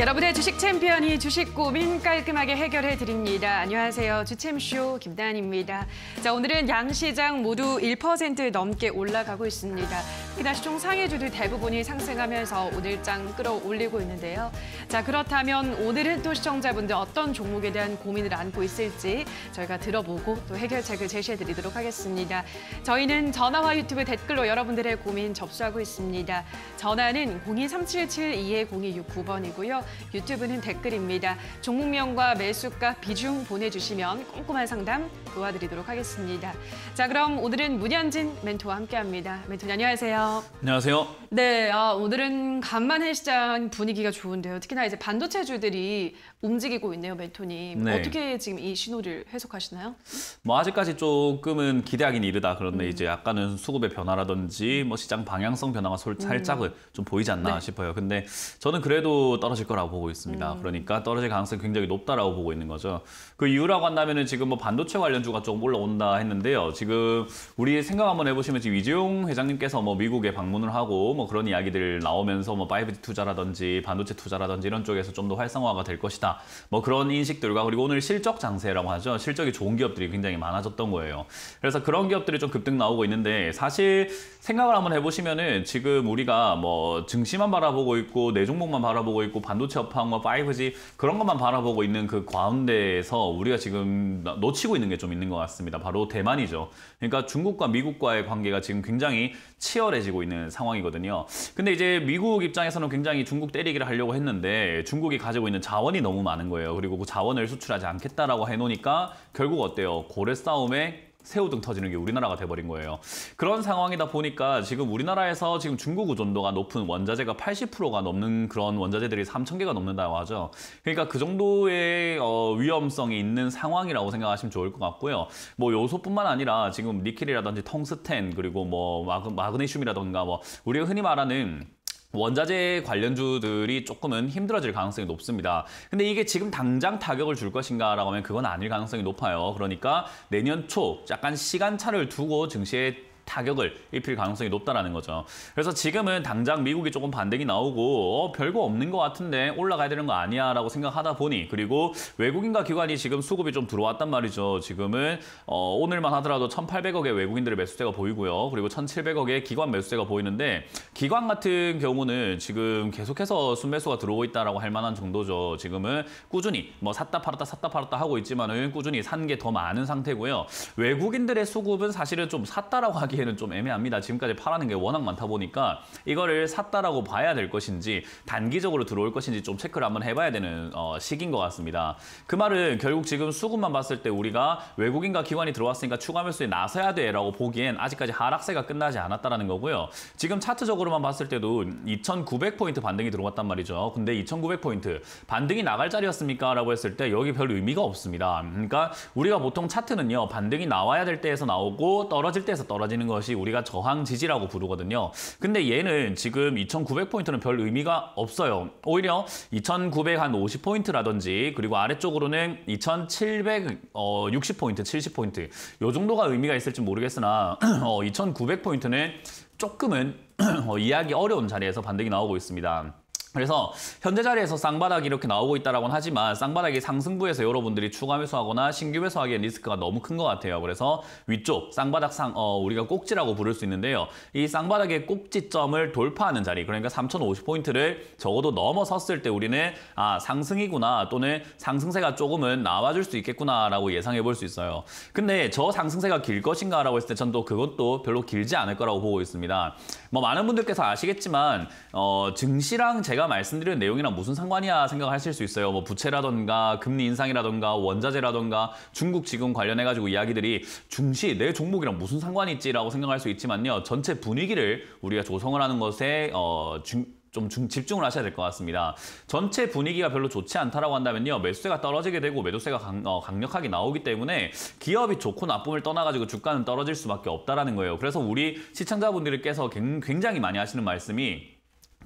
여러분의 주식 챔피언이 주식 고민 깔끔하게 해결해 드립니다. 안녕하세요. 주챔쇼 김다은입니다. 자, 오늘은 양 시장 모두 1% 넘게 올라가고 있습니다. 그히나 시총 상해주들 대부분이 상승하면서 오늘장 끌어올리고 있는데요. 자, 그렇다면 오늘은 또 시청자분들 어떤 종목에 대한 고민을 안고 있을지 저희가 들어보고 또 해결책을 제시해 드리도록 하겠습니다. 저희는 전화와 유튜브 댓글로 여러분들의 고민 접수하고 있습니다. 전화는 0 2 3 7 7 2 0 2 6 9번이고요 유튜브는 댓글입니다. 종목명과 매수가 비중 보내주시면 꼼꼼한 상담 도와드리도록 하겠습니다. 자, 그럼 오늘은 문현진 멘토와 함께합니다. 멘토님 안녕하세요. 안녕하세요. 네, 아, 오늘은 간만 에시장 분위기가 좋은데요. 특히나 이제 반도체주들이 움직이고 있네요, 멘토님. 네. 어떻게 지금 이 신호를 해석하시나요? 뭐 아직까지 조금은 기대하기는 이르다. 그런데 음. 이제 약간은 수급의 변화라든지 뭐 시장 방향성 변화가 솔, 살짝은 음. 좀 보이지 않나 네. 싶어요. 근데 저는 그래도 떨어질 거라고 보고 있습니다. 음. 그러니까 떨어질 가능성이 굉장히 높다라고 보고 있는 거죠. 그 이유라고 한다면은 지금 뭐 반도체 관련주가 조금 올라온다 했는데요. 지금 우리 생각 한번 해보시면 지금 이재용 회장님께서 뭐 미국에 방문을 하고 뭐 그런 이야기들 나오면서 뭐 5G 투자라든지 반도체 투자라든지 이런 쪽에서 좀 더 활성화가 될 것이다. 뭐 그런 인식들과 그리고 오늘 실적 장세라고 하죠. 실적이 좋은 기업들이 굉장히 많아졌던 거예요. 그래서 그런 기업들이 좀 급등 나오고 있는데 사실 생각을 한번 해보시면은 지금 우리가 뭐 증시만 바라보고 있고 내 종목만 바라보고 있고 반도체 업황과 5G 뭐 그런 것만 바라보고 있는 그 가운데에서 우리가 지금 놓치고 있는 게 좀 있는 것 같습니다. 바로 대만이죠. 그러니까 중국과 미국과의 관계가 지금 굉장히 치열해지고 있는 상황이거든요. 근데 이제 미국 입장에서는 굉장히 중국 때리기를 하려고 했는데 중국이 가지고 있는 자원이 너무 많은 거예요. 그리고 그 자원을 수출하지 않겠다라고 해놓으니까 결국 어때요? 고래 싸움에 새우등 터지는 게 우리나라가 돼버린 거예요. 그런 상황이다 보니까 지금 우리나라에서 지금 중국 의존도가 높은 원자재가 80%가 넘는 그런 원자재들이 3,000개가 넘는다고 하죠. 그러니까 그 정도의 어, 위험성이 있는 상황이라고 생각하시면 좋을 것 같고요. 뭐 요소뿐만 아니라 지금 니켈이라든지 텅스텐 그리고 뭐 마그, 마그네슘이라든가 뭐 우리가 흔히 말하는 원자재 관련주들이 조금은 힘들어질 가능성이 높습니다. 근데 이게 지금 당장 타격을 줄 것인가라고 하면 그건 아닐 가능성이 높아요. 그러니까 내년 초 약간 시간차를 두고 증시에 타격을 입힐 가능성이 높다라는 거죠. 그래서 지금은 당장 미국이 조금 반등이 나오고 어, 별거 없는 것 같은데 올라가야 되는 거 아니야 라고 생각하다 보니 그리고 외국인과 기관이 지금 수급이 좀 들어왔단 말이죠. 지금은 어, 오늘만 하더라도 1,800억의 외국인들의 매수세가 보이고요. 그리고 1,700억의 기관 매수세가 보이는데 기관 같은 경우는 지금 계속해서 순매수가 들어오고 있다라고 할 만한 정도죠. 지금은 꾸준히 뭐 샀다 팔았다 샀다 팔았다 하고 있지만은 꾸준히 산 게 더 많은 상태고요. 외국인들의 수급은 사실은 좀 샀다라고 하기 이렇게는 좀 애매합니다. 지금까지 팔아는게 워낙 많다 보니까 이거를 샀다라고 봐야 될 것인지 단기적으로 들어올 것인지 좀 체크를 한번 해봐야 되는 어, 시기인 것 같습니다. 그 말은 결국 지금 수급만 봤을 때 우리가 외국인과 기관이 들어왔으니까 추가 매수에 나서야 돼라고 보기엔 아직까지 하락세가 끝나지 않았다는 라 거고요. 지금 차트적으로만 봤을 때도 2,900포인트 반등이 들어갔단 말이죠. 근데 2,900포인트 반등이 나갈 자리였습니까? 라고 했을 때 여기 별 의미가 없습니다. 그러니까 우리가 보통 차트는요. 반등이 나와야 될 때에서 나오고 떨어질 때에서 떨어지는 되는 것이 우리가 저항 지지라고 부르거든요. 근데 얘는 지금 2,900포인트는 별 의미가 없어요. 오히려 2,950포인트라든지 그리고 아래쪽으로는 2,760포인트, 어, 70포인트 요 정도가 의미가 있을지 모르겠으나 2,900포인트는 어, 조금은 어, 이해하기 어려운 자리에서 반등이 나오고 있습니다. 그래서 현재 자리에서 쌍바닥이 렇게 나오고 있다라고는 하지만 쌍바닥이 상승부에서 여러분들이 추가 매수하거나 신규 매수하기엔 리스크가 너무 큰 것 같아요. 그래서 위쪽 쌍바닥 상 어, 우리가 꼭지라고 부를 수 있는데요. 이 쌍바닥의 꼭지점을 돌파하는 자리 그러니까 3,050포인트를 적어도 넘어섰을 때 우리는 아 상승이구나 또는 상승세가 조금은 나와줄 수 있겠구나라고 예상해 볼 수 있어요. 근데 저 상승세가 길 것인가라고 했을 때전또 그것도 별로 길지 않을 거라고 보고 있습니다. 뭐 많은 분들께서 아시겠지만 어, 증시랑 제가 제가 말씀드린 내용이랑 무슨 상관이야 생각하실 수 있어요. 뭐 부채라던가 금리 인상이라던가 원자재라던가 중국 지금 관련해가지고 이야기들이 중시 내 종목이랑 무슨 상관이 있지라고 생각할 수 있지만요. 전체 분위기를 우리가 조성을 하는 것에 어, 중, 좀 집중을 하셔야 될 것 같습니다. 전체 분위기가 별로 좋지 않다라고 한다면요. 매수세가 떨어지게 되고 매도세가 강, 어, 력하게 나오기 때문에 기업이 좋고 나쁨을 떠나가지고 주가는 떨어질 수밖에 없다라는 거예요. 그래서 우리 시청자분들께서 굉장히 많이 하시는 말씀이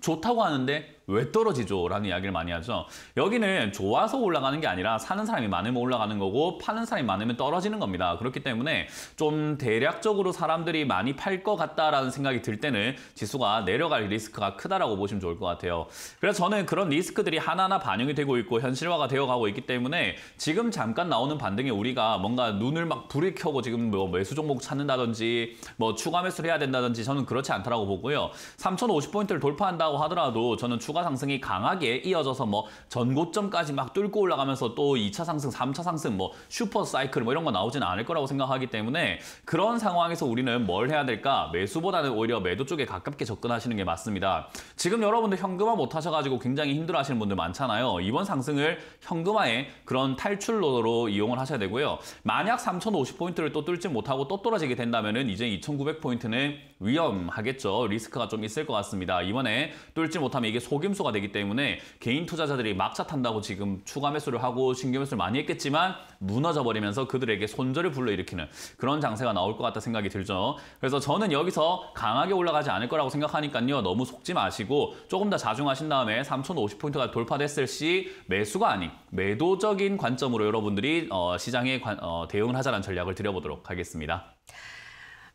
좋다고 하는데 왜 떨어지죠? 라는 이야기를 많이 하죠. 여기는 좋아서 올라가는 게 아니라 사는 사람이 많으면 올라가는 거고 파는 사람이 많으면 떨어지는 겁니다. 그렇기 때문에 좀 대략적으로 사람들이 많이 팔 것 같다라는 생각이 들 때는 지수가 내려갈 리스크가 크다라고 보시면 좋을 것 같아요. 그래서 저는 그런 리스크들이 하나하나 반영이 되고 있고 현실화가 되어가고 있기 때문에 지금 잠깐 나오는 반등에 우리가 뭔가 눈을 막 불을 켜고 지금 뭐 매수 종목 찾는다든지 뭐 추가 매수를 해야 된다든지 저는 그렇지 않다라고 보고요. 3,050포인트를 돌파한다고 하더라도 저는 추가 추가 상승이 강하게 이어져서 뭐 전고점까지 막 뚫고 올라가면서 또 2차 상승, 3차 상승, 뭐 슈퍼 사이클 뭐 이런 거 나오진 않을 거라고 생각하기 때문에 그런 상황에서 우리는 뭘 해야 될까? 매수보다는 오히려 매도 쪽에 가깝게 접근하시는 게 맞습니다. 지금 여러분들 현금화 못 하셔가지고 굉장히 힘들어 하시는 분들 많잖아요. 이번 상승을 현금화의 그런 탈출로로 이용을 하셔야 되고요. 만약 3,050포인트를 또 뚫지 못하고 또 떨어지게 된다면 은 이제 2,900포인트는 위험하겠죠. 리스크가 좀 있을 것 같습니다. 이번에 뚫지 못하면 이게 속에 저금수가 되기 때문에 개인 투자자들이 막차 탄다고 지금 추가 매수를 하고 신규 매수를 많이 했겠지만 무너져버리면서 그들에게 손절을 불러일으키는 그런 장세가 나올 것 같다 생각이 들죠. 그래서 저는 여기서 강하게 올라가지 않을 거라고 생각하니까요. 너무 속지 마시고 조금 더 자중하신 다음에 3,050포인트가 돌파됐을 시 매수가 아닌 매도적인 관점으로 여러분들이 어, 시장에 어, 대응을 하자는 전략을 드려보도록 하겠습니다.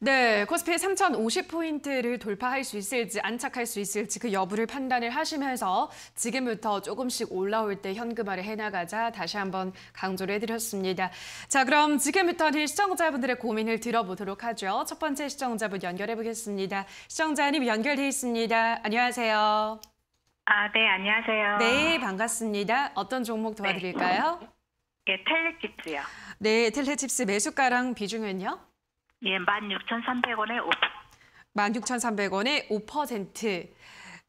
네, 코스피 3,050포인트를 돌파할 수 있을지 안착할 수 있을지 그 여부를 판단을 하시면서 지금부터 조금씩 올라올 때 현금화를 해나가자 다시 한번 강조를 해드렸습니다. 자, 그럼 지금부터는 시청자분들의 고민을 들어보도록 하죠. 첫 번째 시청자분 연결해보겠습니다. 시청자님 연결돼 있습니다. 안녕하세요. 아, 네, 안녕하세요. 네, 반갑습니다. 어떤 종목 네. 도와드릴까요? 예, 네, 텔레칩스요. 네, 텔레칩스 매수가랑 비중은요? 예, 16,300원에 5%. 16,300원에 5%.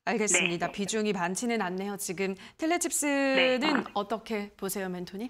알겠습니다. 네. 비중이 많지는 않네요. 지금 네. 텔레칩스는 네. 어떻게 보세요, 멘토님?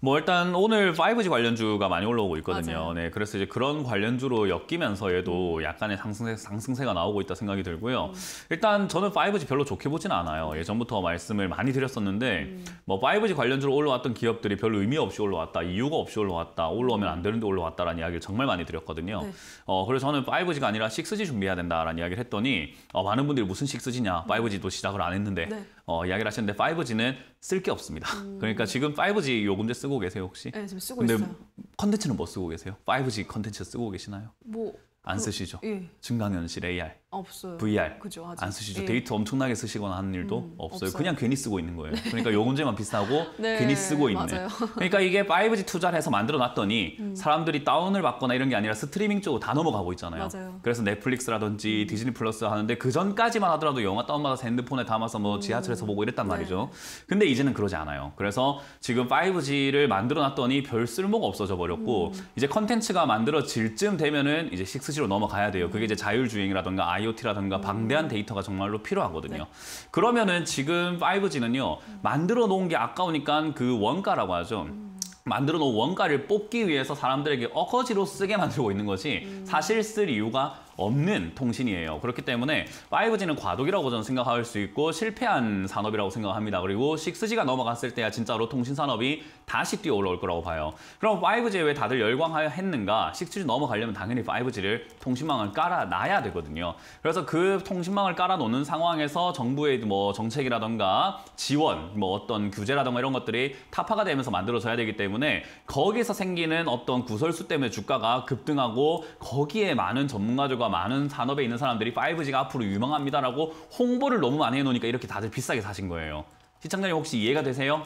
뭐 일단 오늘 5G 관련주가 많이 올라오고 있거든요. 맞아요. 네, 그래서 이제 그런 관련주로 엮이면서 얘도 음. 약간의 상승세, 상승세가 나오고 있다 생각이 들고요. 음. 일단 저는 5G 별로 좋게 보진 않아요. 예전부터 말씀을 많이 드렸었는데 음. 뭐 5G 관련주로 올라왔던 기업들이 별로 의미 없이 올라왔다, 이유가 없이 올라왔다, 올라오면 안 음. 되는데 올라왔다라는 이야기를 정말 많이 드렸거든요. 네. 어, 그래서 저는 5G가 아니라 6G 준비해야 된다라는 이야기를 했더니 어, 많은 분들이 무슨 6G냐, 5G도 시작을 안 했는데 네. 어, 이야기를 하셨는데 5G는 쓸 게 없습니다. 음. 그러니까 지금 5G 요금제 쓰고 계세요 혹시? 네 지금 쓰고 근데 있어요. 컨텐츠는 뭐 쓰고 계세요? 5G 컨텐츠 쓰고 계시나요? 뭐 안 쓰시죠? 그, 예. 증강현실 AR. 없어요. VR 그죠, 아직. 안 쓰시죠. 예. 데이터 엄청나게 쓰시거나 하는 일도 음, 없어요. 없어요. 그냥 괜히 쓰고 있는 거예요. 네. 그러니까 요금제만 비싸고 네, 괜히 쓰고 있는 그러니까 이게 5G 투자를 해서 만들어 놨더니 음. 사람들이 다운을 받거나 이런 게 아니라 스트리밍 쪽으로 다 넘어가고 있잖아요. 맞아요. 그래서 넷플릭스라든지 음. 디즈니 플러스 하는데 그 전까지만 하더라도 영화 다운받아서 핸드폰에 담아서 뭐 음. 지하철에서 보고 이랬단 네. 말이죠. 네. 근데 이제는 그러지 않아요. 그래서 지금 5G를 만들어 놨더니 별 쓸모가 없어져 버렸고 음. 이제 컨텐츠가 만들어질 쯤 되면은 이제 6G로 넘어가야 돼요. 그게 음. 이제 자율주행이라던가 IoT라든가 방대한 데이터가 정말로 필요하거든요. 네. 그러면은 지금 5G는요. 만들어 놓은 게 아까우니까 그 원가라고 하죠. 음. 만들어 놓은 원가를 뽑기 위해서 사람들에게 어거지로 쓰게 만들고 있는 거지 음. 사실 쓸 이유가 없는 통신이에요. 그렇기 때문에 5G는 과도기라고 저는 생각할 수 있고 실패한 산업이라고 생각합니다. 그리고 6G가 넘어갔을 때야 진짜로 통신 산업이 다시 뛰어 올라올 거라고 봐요. 그럼 5G에 왜 다들 열광하여 했는가? 6G 넘어가려면 당연히 5G를 통신망을 깔아놔야 되거든요. 그래서 그 통신망을 깔아놓는 상황에서 정부의 뭐 정책이라던가 지원, 뭐 어떤 규제라던가 이런 것들이 타파가 되면서 만들어져야 되기 때문에 거기서 생기는 어떤 구설수 때문에 주가가 급등하고 거기에 많은 전문가들과 정보가 많은 산업에 있는 사람들이 5G가 앞으로 유망합니다라고 홍보를 너무 많이 해놓으니까 이렇게 다들 비싸게 사신 거예요. 시청자님 혹시 이해가 되세요?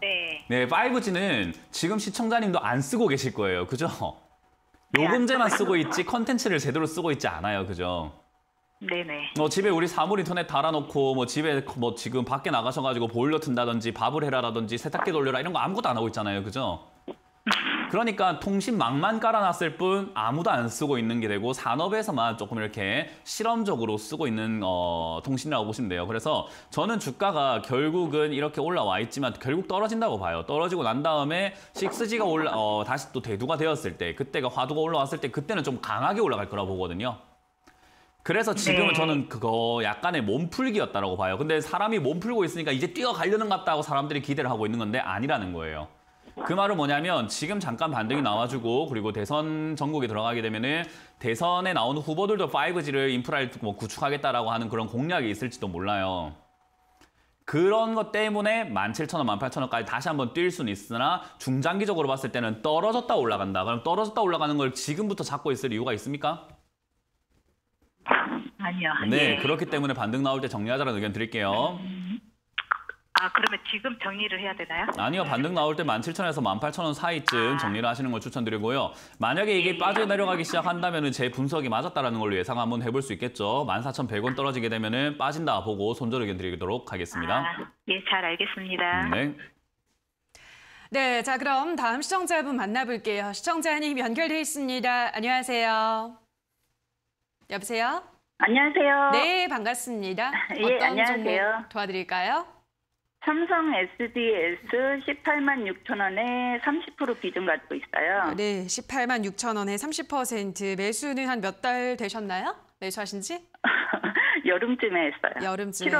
네. 네, 5G는 지금 시청자님도 안 쓰고 계실 거예요. 그죠? 네, 요금제만 쓰고 있지 컨텐츠를 제대로 쓰고 있지 않아요. 그죠? 네네. 어, 집에 우리 사물 인터넷 달아놓고 뭐 집에 뭐 지금 밖에 나가셔가지고 보일러 튼다든지 밥을 해라라든지 세탁기 돌려라 이런 거 아무것도 안 하고 있잖아요. 그죠? 그러니까 통신망만 깔아놨을 뿐 아무도 안 쓰고 있는 게 되고 산업에서만 조금 이렇게 실험적으로 쓰고 있는 어, 통신이라고 보시면 돼요. 그래서 저는 주가가 결국은 이렇게 올라와 있지만 결국 떨어진다고 봐요. 떨어지고 난 다음에 6G가 올라 어, 다시 또 대두가 되었을 때 그때가 화두가 올라왔을 때 그때는 좀 강하게 올라갈 거라고 보거든요. 그래서 지금은 네. 저는 그거 약간의 몸풀기였다라고 봐요. 근데 사람이 몸풀고 있으니까 이제 뛰어가려는 것 같다고 사람들이 기대를 하고 있는 건데 아니라는 거예요. 그 말은 뭐냐면 지금 잠깐 반등이 나와주고 그리고 대선 전국에 들어가게 되면은 대선에 나오는 후보들도 5G를 인프라를 뭐 구축하겠다라고 하는 그런 공약이 있을지도 몰라요. 그런 것 때문에 17,000원, 18,000원까지 다시 한번 뛸 수는 있으나 중장기적으로 봤을 때는 떨어졌다 올라간다. 그럼 떨어졌다 올라가는 걸 지금부터 잡고 있을 이유가 있습니까? 아니요. 네, 예. 그렇기 때문에 반등 나올 때 정리하자는 의견 드릴게요. 아, 그러면 지금 정리를 해야 되나요? 아니요. 반등 나올 때 17,000에서 18,000원 사이쯤 아. 정리를 하시는 걸 추천드리고요. 만약에 이게 예. 빠져내려가기 시작한다면 제 분석이 맞았다는 걸로 예상 한번 해볼 수 있겠죠. 14,100원 떨어지게 되면 빠진다 보고 손절 의견 드리도록 하겠습니다. 아, 예, 잘 알겠습니다. 음, 네. 네, 자 그럼 다음 시청자분 만나볼게요. 시청자님 연결돼 있습니다. 안녕하세요. 여보세요? 안녕하세요. 네, 반갑습니다. 예, 어떤 안녕하세요. 도와드릴까요? 삼성 SDS 18만 6천 원에 30% 비중 갖고 있어요. 네, 18만 6천 원에 30% 매수는 한 몇 달 되셨나요? 매수하신 지? 여름쯤에 했어요. 여름쯤에요.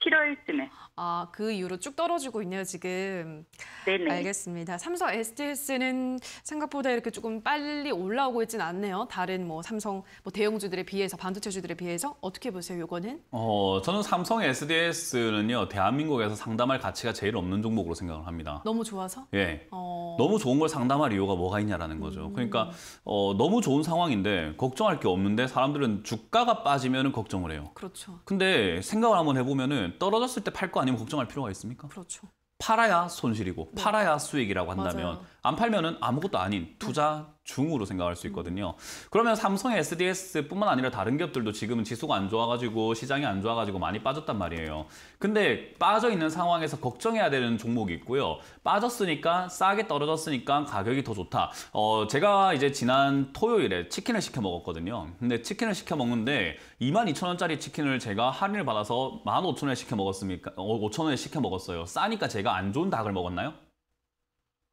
7월 7월쯤에. 아, 그 이후로 쭉 떨어지고 있네요, 지금. 네네. 알겠습니다. 삼성 SDS는 생각보다 이렇게 조금 빨리 올라오고 있진 않네요. 다른 뭐 삼성 뭐 대형주들에 비해서 반도체주들에 비해서 어떻게 보세요, 이거는? 어, 저는 삼성 SDS는요. 대한민국에서 상담할 가치가 제일 없는 종목으로 생각을 합니다. 너무 좋아서? 예. 어... 너무 좋은 걸 상담할 이유가 뭐가 있냐라는 거죠. 음... 그러니까 어, 너무 좋은 상황인데 걱정할 게 없는데 사람들은 주가가 빠지면 걱정을 해요. 그렇죠. 근데 생각을 한번 해보면은 떨어졌을 때팔거 아니면 걱정할 필요가 있습니까? 그렇죠. 팔아야 손실이고 네. 팔아야 수익이라고 한다면 맞아요. 안 팔면은 아무것도 아닌 네. 투자 중으로 생각할 수 있거든요. 그러면 삼성 SDS뿐만 아니라 다른 기업들도 지금은 지수가 안 좋아가지고 시장이 안 좋아가지고 많이 빠졌단 말이에요. 근데 빠져 있는 상황에서 걱정해야 되는 종목이 있고요. 빠졌으니까 싸게 떨어졌으니까 가격이 더 좋다. 어 제가 이제 지난 토요일에 치킨을 시켜 먹었거든요. 근데 치킨을 시켜 먹는데 22,000원짜리 치킨을 제가 할인을 받아서 15,000원에 시켜 먹었으니까 5,000원에 어, 시켜 먹었어요. 싸니까 제가 안 좋은 닭을 먹었나요?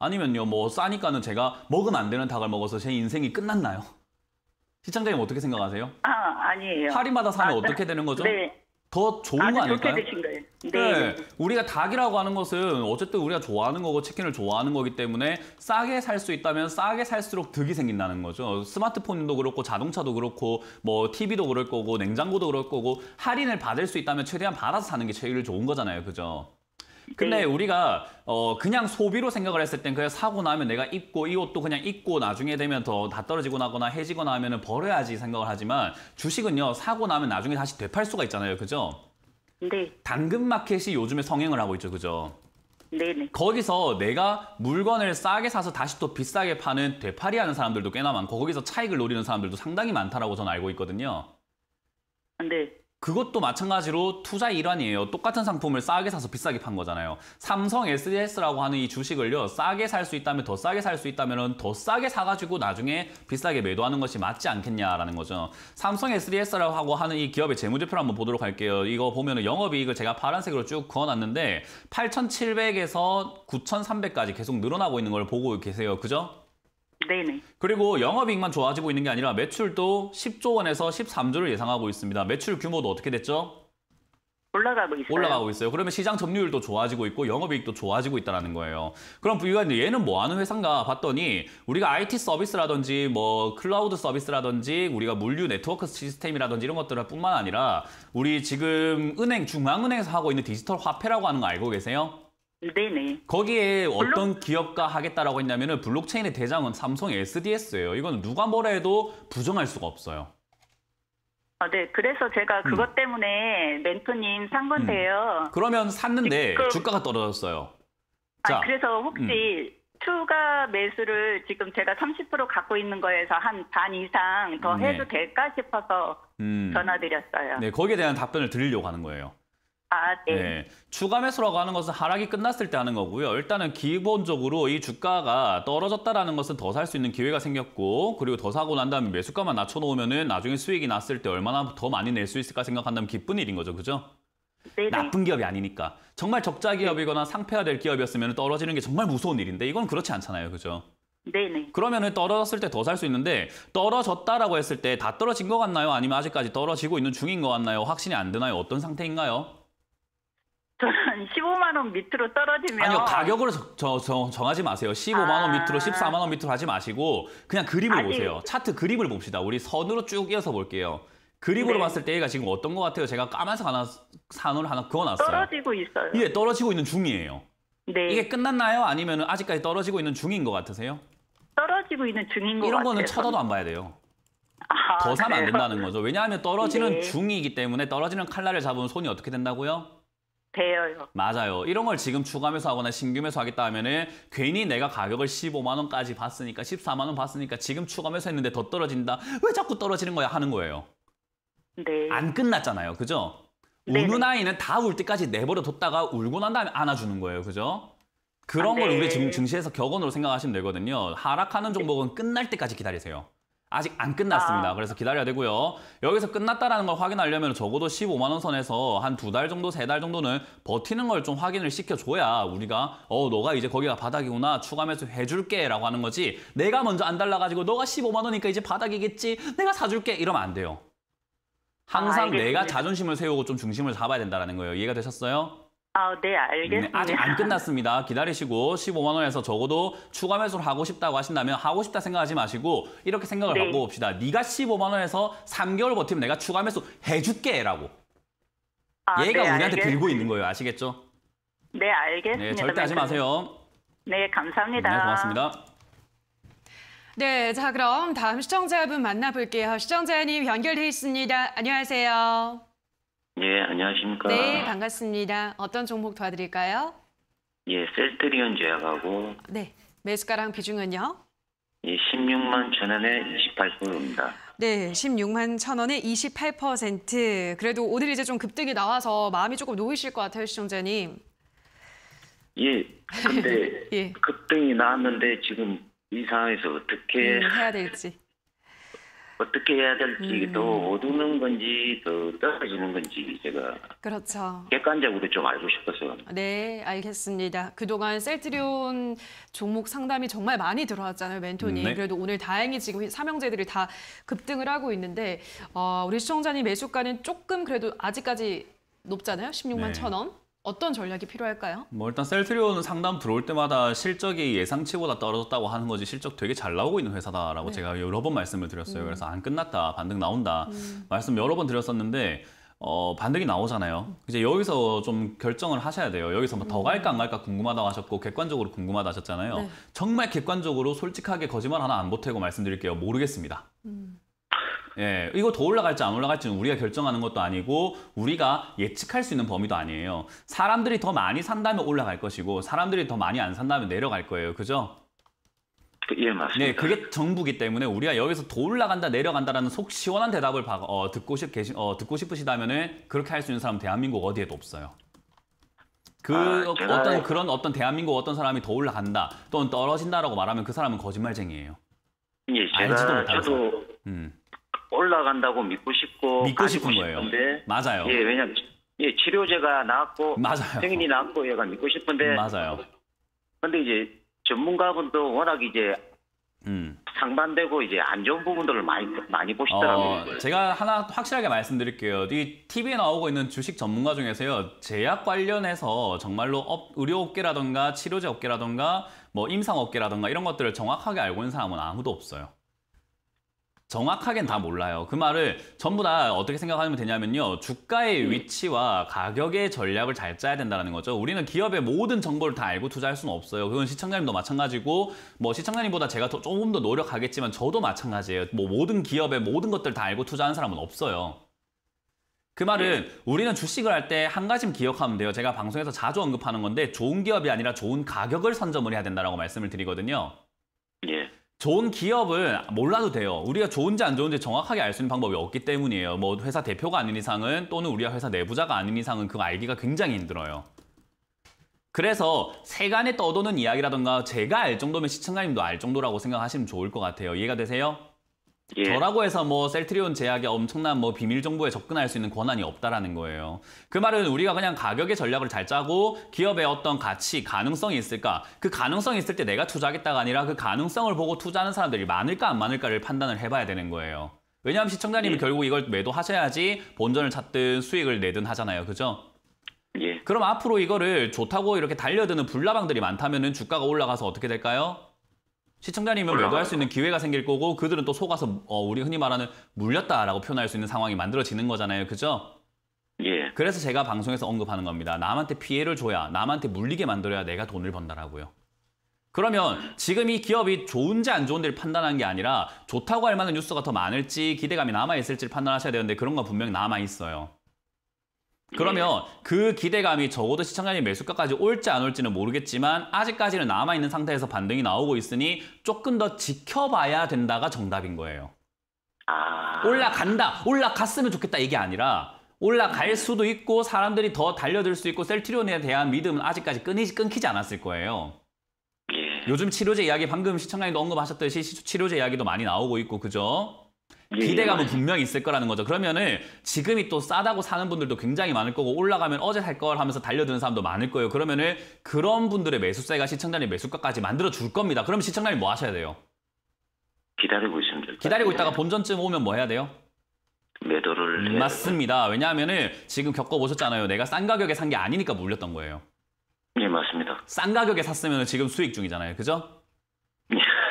아니면요 뭐 싸니까는 제가 먹으면 안 되는 닭을 먹어서 제 인생이 끝났나요? 시청자님 어떻게 생각하세요? 아 아니에요. 할인마다 사면 아, 네. 어떻게 되는 거죠? 네. 더 좋은 아, 거 아닐까요? 네. 네. 우리가 닭이라고 하는 것은 어쨌든 우리가 좋아하는 거고 치킨을 좋아하는 거기 때문에 싸게 살 수 있다면 싸게 살수록 득이 생긴다는 거죠. 스마트폰도 그렇고 자동차도 그렇고 뭐 TV도 그럴 거고 냉장고도 그럴 거고 할인을 받을 수 있다면 최대한 받아서 사는 게 제일 좋은 거잖아요. 그죠? 근데 네. 우리가 어 그냥 소비로 생각을 했을 땐 그냥 사고 나면 내가 입고 이 옷도 그냥 입고 나중에 되면 더 다 떨어지고 나거나 해지거나 하면 버려야지 생각을 하지만 주식은요 사고 나면 나중에 다시 되팔 수가 있잖아요, 그죠? 네. 당근 마켓이 요즘에 성행을 하고 있죠, 그죠? 네네. 거기서 내가 물건을 싸게 사서 다시 또 비싸게 파는 되팔이하는 사람들도 꽤나 많고 거기서 차익을 노리는 사람들도 상당히 많다라고 저는 알고 있거든요. 네. 그것도 마찬가지로 투자 일환이에요. 똑같은 상품을 싸게 사서 비싸게 판 거잖아요. 삼성 SDS라고 하는 이 주식을요. 싸게 살 수 있다면 더 싸게 살 수 있다면 더 싸게 사가지고 나중에 비싸게 매도하는 것이 맞지 않겠냐라는 거죠. 삼성 SDS라고 하는 이 기업의 재무제표를 한번 보도록 할게요. 이거 보면 영업이익을 제가 파란색으로 쭉 그어놨는데 8,700에서 9,300까지 계속 늘어나고 있는 걸 보고 계세요. 그죠? 네네. 그리고 영업이익만 좋아지고 있는 게 아니라 매출도 10조 원에서 13조를 예상하고 있습니다. 매출 규모도 어떻게 됐죠? 올라가고 있어요. 올라가고 있어요. 그러면 시장 점유율도 좋아지고 있고 영업이익도 좋아지고 있다는 거예요. 그럼 우리가 얘는 뭐 하는 회사인가 봤더니 우리가 IT 서비스라든지 뭐 클라우드 서비스라든지 우리가 물류 네트워크 시스템이라든지 이런 것들 뿐만 아니라 우리 지금 은행 중앙은행에서 하고 있는 디지털 화폐라고 하는 거 알고 계세요? 네네. 거기에 블록... 어떤 기업가 하겠다라고 했냐면 블록체인의 대장은 삼성 SDS예요. 이건 누가 뭐라 해도 부정할 수가 없어요. 아, 네. 그래서 제가 음. 그것 음. 때문에 멘토님 산 음. 건데요. 음. 그러면 샀는데 지금... 주가가 떨어졌어요. 아, 자, 그래서 혹시 음. 추가 매수를 지금 제가 30% 갖고 있는 거에서 한 반 이상 더 음, 해도 네. 될까 싶어서 전화드렸어요. 네, 거기에 대한 답변을 드리려고 하는 거예요. 아, 네. 네. 추가 매수라고 하는 것은 하락이 끝났을 때 하는 거고요. 일단은 기본적으로 이 주가가 떨어졌다라는 것은 더 살 수 있는 기회가 생겼고 그리고 더 사고 난 다음에 매수가만 낮춰놓으면 은 나중에 수익이 났을 때 얼마나 더 많이 낼 수 있을까 생각한다면 기쁜 일인 거죠. 그죠? 네네. 네. 나쁜 기업이 아니니까. 정말 적자 기업이거나 상폐화될 기업이었으면 떨어지는 게 정말 무서운 일인데 이건 그렇지 않잖아요. 그죠? 네네. 네. 그러면은 떨어졌을 때 더 살 수 있는데 떨어졌다라고 했을 때 다 떨어진 것 같나요? 아니면 아직까지 떨어지고 있는 중인 것 같나요? 확신이 안 드나요? 어떤 상태인가요? 저는 15만 원 밑으로 떨어지면 아니요 가격을 저, 저, 정하지 마세요. 15만 원 밑으로, 아... 14만 원 밑으로 하지 마시고 그냥 그림을 아직... 보세요. 차트 그림을 봅시다. 우리 선으로 쭉 이어서 볼게요. 그림으로 네. 봤을 때 얘가 지금 어떤 것 같아요? 제가 까만색 하나 산을 하나 그어놨어요. 떨어지고 있어요. 예, 떨어지고 있는 중이에요. 네. 이게 끝났나요? 아니면 아직까지 떨어지고 있는 중인 것 같으세요? 떨어지고 있는 중인 것 같아요. 이런 거는 쳐다도 안 봐야 돼요. 아, 더 사면 그래요? 안 된다는 거죠. 왜냐하면 떨어지는 네. 중이기 때문에 떨어지는 칼날을 잡으면 손이 어떻게 된다고요? 돼요. 맞아요. 이런 걸 지금 추가하면서 하거나 신규면서 하겠다 하면은 괜히 내가 가격을 15만 원까지 봤으니까 14만 원 봤으니까 지금 추가하면서 했는데 더 떨어진다. 왜 자꾸 떨어지는 거야 하는 거예요. 네. 안 끝났잖아요. 그죠? 네네. 네. 우는 아이는 다 울 때까지 내버려 뒀다가 울고 난 다음에 안아주는 거예요. 그죠? 그런 아, 네. 걸 우리 증시에서 격언으로 생각하시면 되거든요. 하락하는 네. 종목은 끝날 때까지 기다리세요. 아직 안 끝났습니다. 아. 그래서 기다려야 되고요. 여기서 끝났다라는 걸 확인하려면 적어도 15만 원 선에서 한 두 달 정도, 세 달 정도는 버티는 걸 좀 확인을 시켜줘야 우리가 어 너가 이제 거기가 바닥이구나 추가 매수 해줄게 라고 하는 거지 내가 먼저 안 달라가지고 너가 15만 원이니까 이제 바닥이겠지 내가 사줄게 이러면 안 돼요. 항상 아, 내가 자존심을 세우고 좀 중심을 잡아야 된다는 거예요. 이해가 되셨어요? 아, 네, 알겠습니다. 네, 아직 안 끝났습니다. 기다리시고 15만 원에서 적어도 추가 매수를 하고 싶다고 하신다면 하고 싶다 생각하지 마시고 이렇게 생각을 네. 바꿔봅시다. 네가 15만 원에서 3개월 버티면 내가 추가 매수 해줄게 라고. 아, 네, 얘가 네, 우리한테 알겠... 고 있는 거예요. 아시겠죠? 네, 알겠습니다. 네, 절대 하지 마세요. 네, 감사합니다. 네, 고맙습니다. 네, 자 그럼 다음 시청자분 만나볼게요. 시청자님 연결돼 있습니다. 안녕하세요. 예, 안녕하십니까. 네, 반갑습니다. 어떤 종목 도와드릴까요? 예, 셀트리온 제약하고 네, 매수가랑 비중은요? 예, 16만 천 원에 28%입니다. 네, 16만 천 원에 28%. 그래도 오늘 이제 좀 급등이 나와서 마음이 조금 놓이실 것 같아요, 시청자님. 예, 근데 예. 급등이 나왔는데 지금 이 상황에서 어떻게 음, 해야 될지. 어떻게 해야 될지도 음. 얻는 건지 또 떨어지는 건지 제가 그렇죠. 객관적으로 좀 알고 싶어서 네 알겠습니다. 그동안 셀트리온 종목 상담이 정말 많이 들어왔잖아요 멘토님. 네. 그래도 오늘 다행히 지금 삼형제들이 다 급등을 하고 있는데 어, 우리 시청자님 매수가는 조금 그래도 아직까지 높잖아요 16만 네. 천 원. 어떤 전략이 필요할까요? 뭐 일단 셀트리온은 상담 들어올 때마다 실적이 예상치보다 떨어졌다고 하는 거지 실적 되게 잘 나오고 있는 회사다라고 네. 제가 여러 번 말씀을 드렸어요. 음. 그래서 안 끝났다, 반등 나온다 음. 말씀 여러 번 드렸었는데 어, 반등이 나오잖아요. 이제 여기서 좀 결정을 하셔야 돼요. 여기서 뭐더 음. 갈까 안 갈까 궁금하다고 하셨고 객관적으로 궁금하다 하셨잖아요. 네. 정말 객관적으로 솔직하게 거짓말 하나 안 보태고 말씀드릴게요. 모르겠습니다. 음. 예, 이거 더 올라갈지 안 올라갈지는 우리가 결정하는 것도 아니고 우리가 예측할 수 있는 범위도 아니에요. 사람들이 더 많이 산다면 올라갈 것이고 사람들이 더 많이 안 산다면 내려갈 거예요. 그죠? 예, 맞습니다. 네, 그게 정부기 때문에 우리가 여기서 더 올라간다, 내려간다라는 속 시원한 대답을 바, 어, 듣고, 싶, 계신, 어, 듣고 싶으시다면 그렇게 할 수 있는 사람 대한민국 어디에도 없어요. 그 아, 어, 제가... 어떤 그런 어떤 대한민국 어떤 사람이 더 올라간다 또는 떨어진다라고 말하면 그 사람은 거짓말쟁이에요. 예, 제가 알지도 못하고 저도 음. 올라간다고 믿고 싶고 믿고 싶은 거예요. 맞아요. 예, 왜냐면 예, 치료제가 나왔고 맞아요. 병인이 나왔고 얘가 믿고 싶은데 맞아요. 근데 이제 전문가분도 워낙 이제 음. 상반되고 이제 안 좋은 부분들을 많이 많이 보시더라고요. 어, 제가 하나 확실하게 말씀드릴게요. 이 TV에 나오고 있는 주식 전문가 중에서요. 제약 관련해서 정말로 업, 의료업계라던가 치료제 업계라던가 뭐 임상업계라던가 이런 것들을 정확하게 알고 있는 사람은 아무도 없어요. 정확하게는 다 몰라요. 그 말을 전부 다 어떻게 생각하면 되냐면요. 주가의 음. 위치와 가격의 전략을 잘 짜야 된다는 거죠. 우리는 기업의 모든 정보를 다 알고 투자할 수는 없어요. 그건 시청자님도 마찬가지고 뭐 시청자님보다 제가 더, 조금 더 노력하겠지만 저도 마찬가지예요. 뭐 모든 기업의 모든 것들 다 알고 투자하는 사람은 없어요. 그 말은 음. 우리는 주식을 할 때 한 가지 만 기억하면 돼요. 제가 방송에서 자주 언급하는 건데 좋은 기업이 아니라 좋은 가격을 선점을 해야 된다고 말씀을 드리거든요. 좋은 기업을 몰라도 돼요. 우리가 좋은지 안 좋은지 정확하게 알 수 있는 방법이 없기 때문이에요. 뭐 회사 대표가 아닌 이상은 또는 우리가 회사 내부자가 아닌 이상은 그거 알기가 굉장히 힘들어요. 그래서 세간에 떠도는 이야기라던가 제가 알 정도면 시청자님도 알 정도라고 생각하시면 좋을 것 같아요. 이해가 되세요? 예. 저라고 해서 뭐 셀트리온 제약에 엄청난 뭐 비밀 정보에 접근할 수 있는 권한이 없다라는 거예요. 그 말은 우리가 그냥 가격의 전략을 잘 짜고 기업의 어떤 가치, 가능성이 있을까? 그 가능성이 있을 때 내가 투자하겠다가 아니라 그 가능성을 보고 투자하는 사람들이 많을까 안 많을까를 판단을 해봐야 되는 거예요. 왜냐하면 시청자님이 예. 결국 이걸 매도하셔야지 본전을 찾든 수익을 내든 하잖아요. 그죠? 예. 그럼 앞으로 이거를 좋다고 이렇게 달려드는 불나방들이 많다면 주가가 올라가서 어떻게 될까요? 시청자님은 매도할 수 있는 기회가 생길 거고 그들은 또 속아서 어, 우리 흔히 말하는 물렸다라고 표현할 수 있는 상황이 만들어지는 거잖아요. 그죠? 예. 그래서 제가 방송에서 언급하는 겁니다. 남한테 피해를 줘야 남한테 물리게 만들어야 내가 돈을 번다라고요. 그러면 지금 이 기업이 좋은지 안 좋은지를 판단한 게 아니라 좋다고 할 만한 뉴스가 더 많을지 기대감이 남아있을지를 판단하셔야 되는데 그런 건 분명히 남아있어요. 예. 그러면 예. 그 기대감이 적어도 시청자님 매수가까지 올지 안 올지는 모르겠지만 아직까지는 남아있는 상태에서 반등이 나오고 있으니 조금 더 지켜봐야 된다가 정답인 거예요. 아... 올라간다, 올라갔으면 좋겠다 이게 아니라 올라갈 수도 있고 사람들이 더 달려들 수 있고 셀트리온에 대한 믿음은 아직까지 끊이지, 끊기지 않았을 거예요. 예. 요즘 치료제 이야기 방금 시청자님도 언급하셨듯이 치료제 이야기도 많이 나오고 있고 그죠? 예, 기대감은 예. 분명히 있을 거라는 거죠. 그러면은 지금이 또 싸다고 사는 분들도 굉장히 많을 거고 올라가면 어제 살 걸 하면서 달려드는 사람도 많을 거예요. 그러면은 그런 분들의 매수세가 시청자님 매수가까지 만들어 줄 겁니다. 그럼 시청자님 뭐 하셔야 돼요? 기다리고 있습니다. 기다리고 있다가 본전쯤 오면 뭐 해야 돼요? 매도를 맞습니다. 왜냐하면은 지금 겪어보셨잖아요. 내가 싼 가격에 산 게 아니니까 물렸던 거예요. 예, 맞습니다. 싼 가격에 샀으면 지금 수익 중이잖아요. 그죠?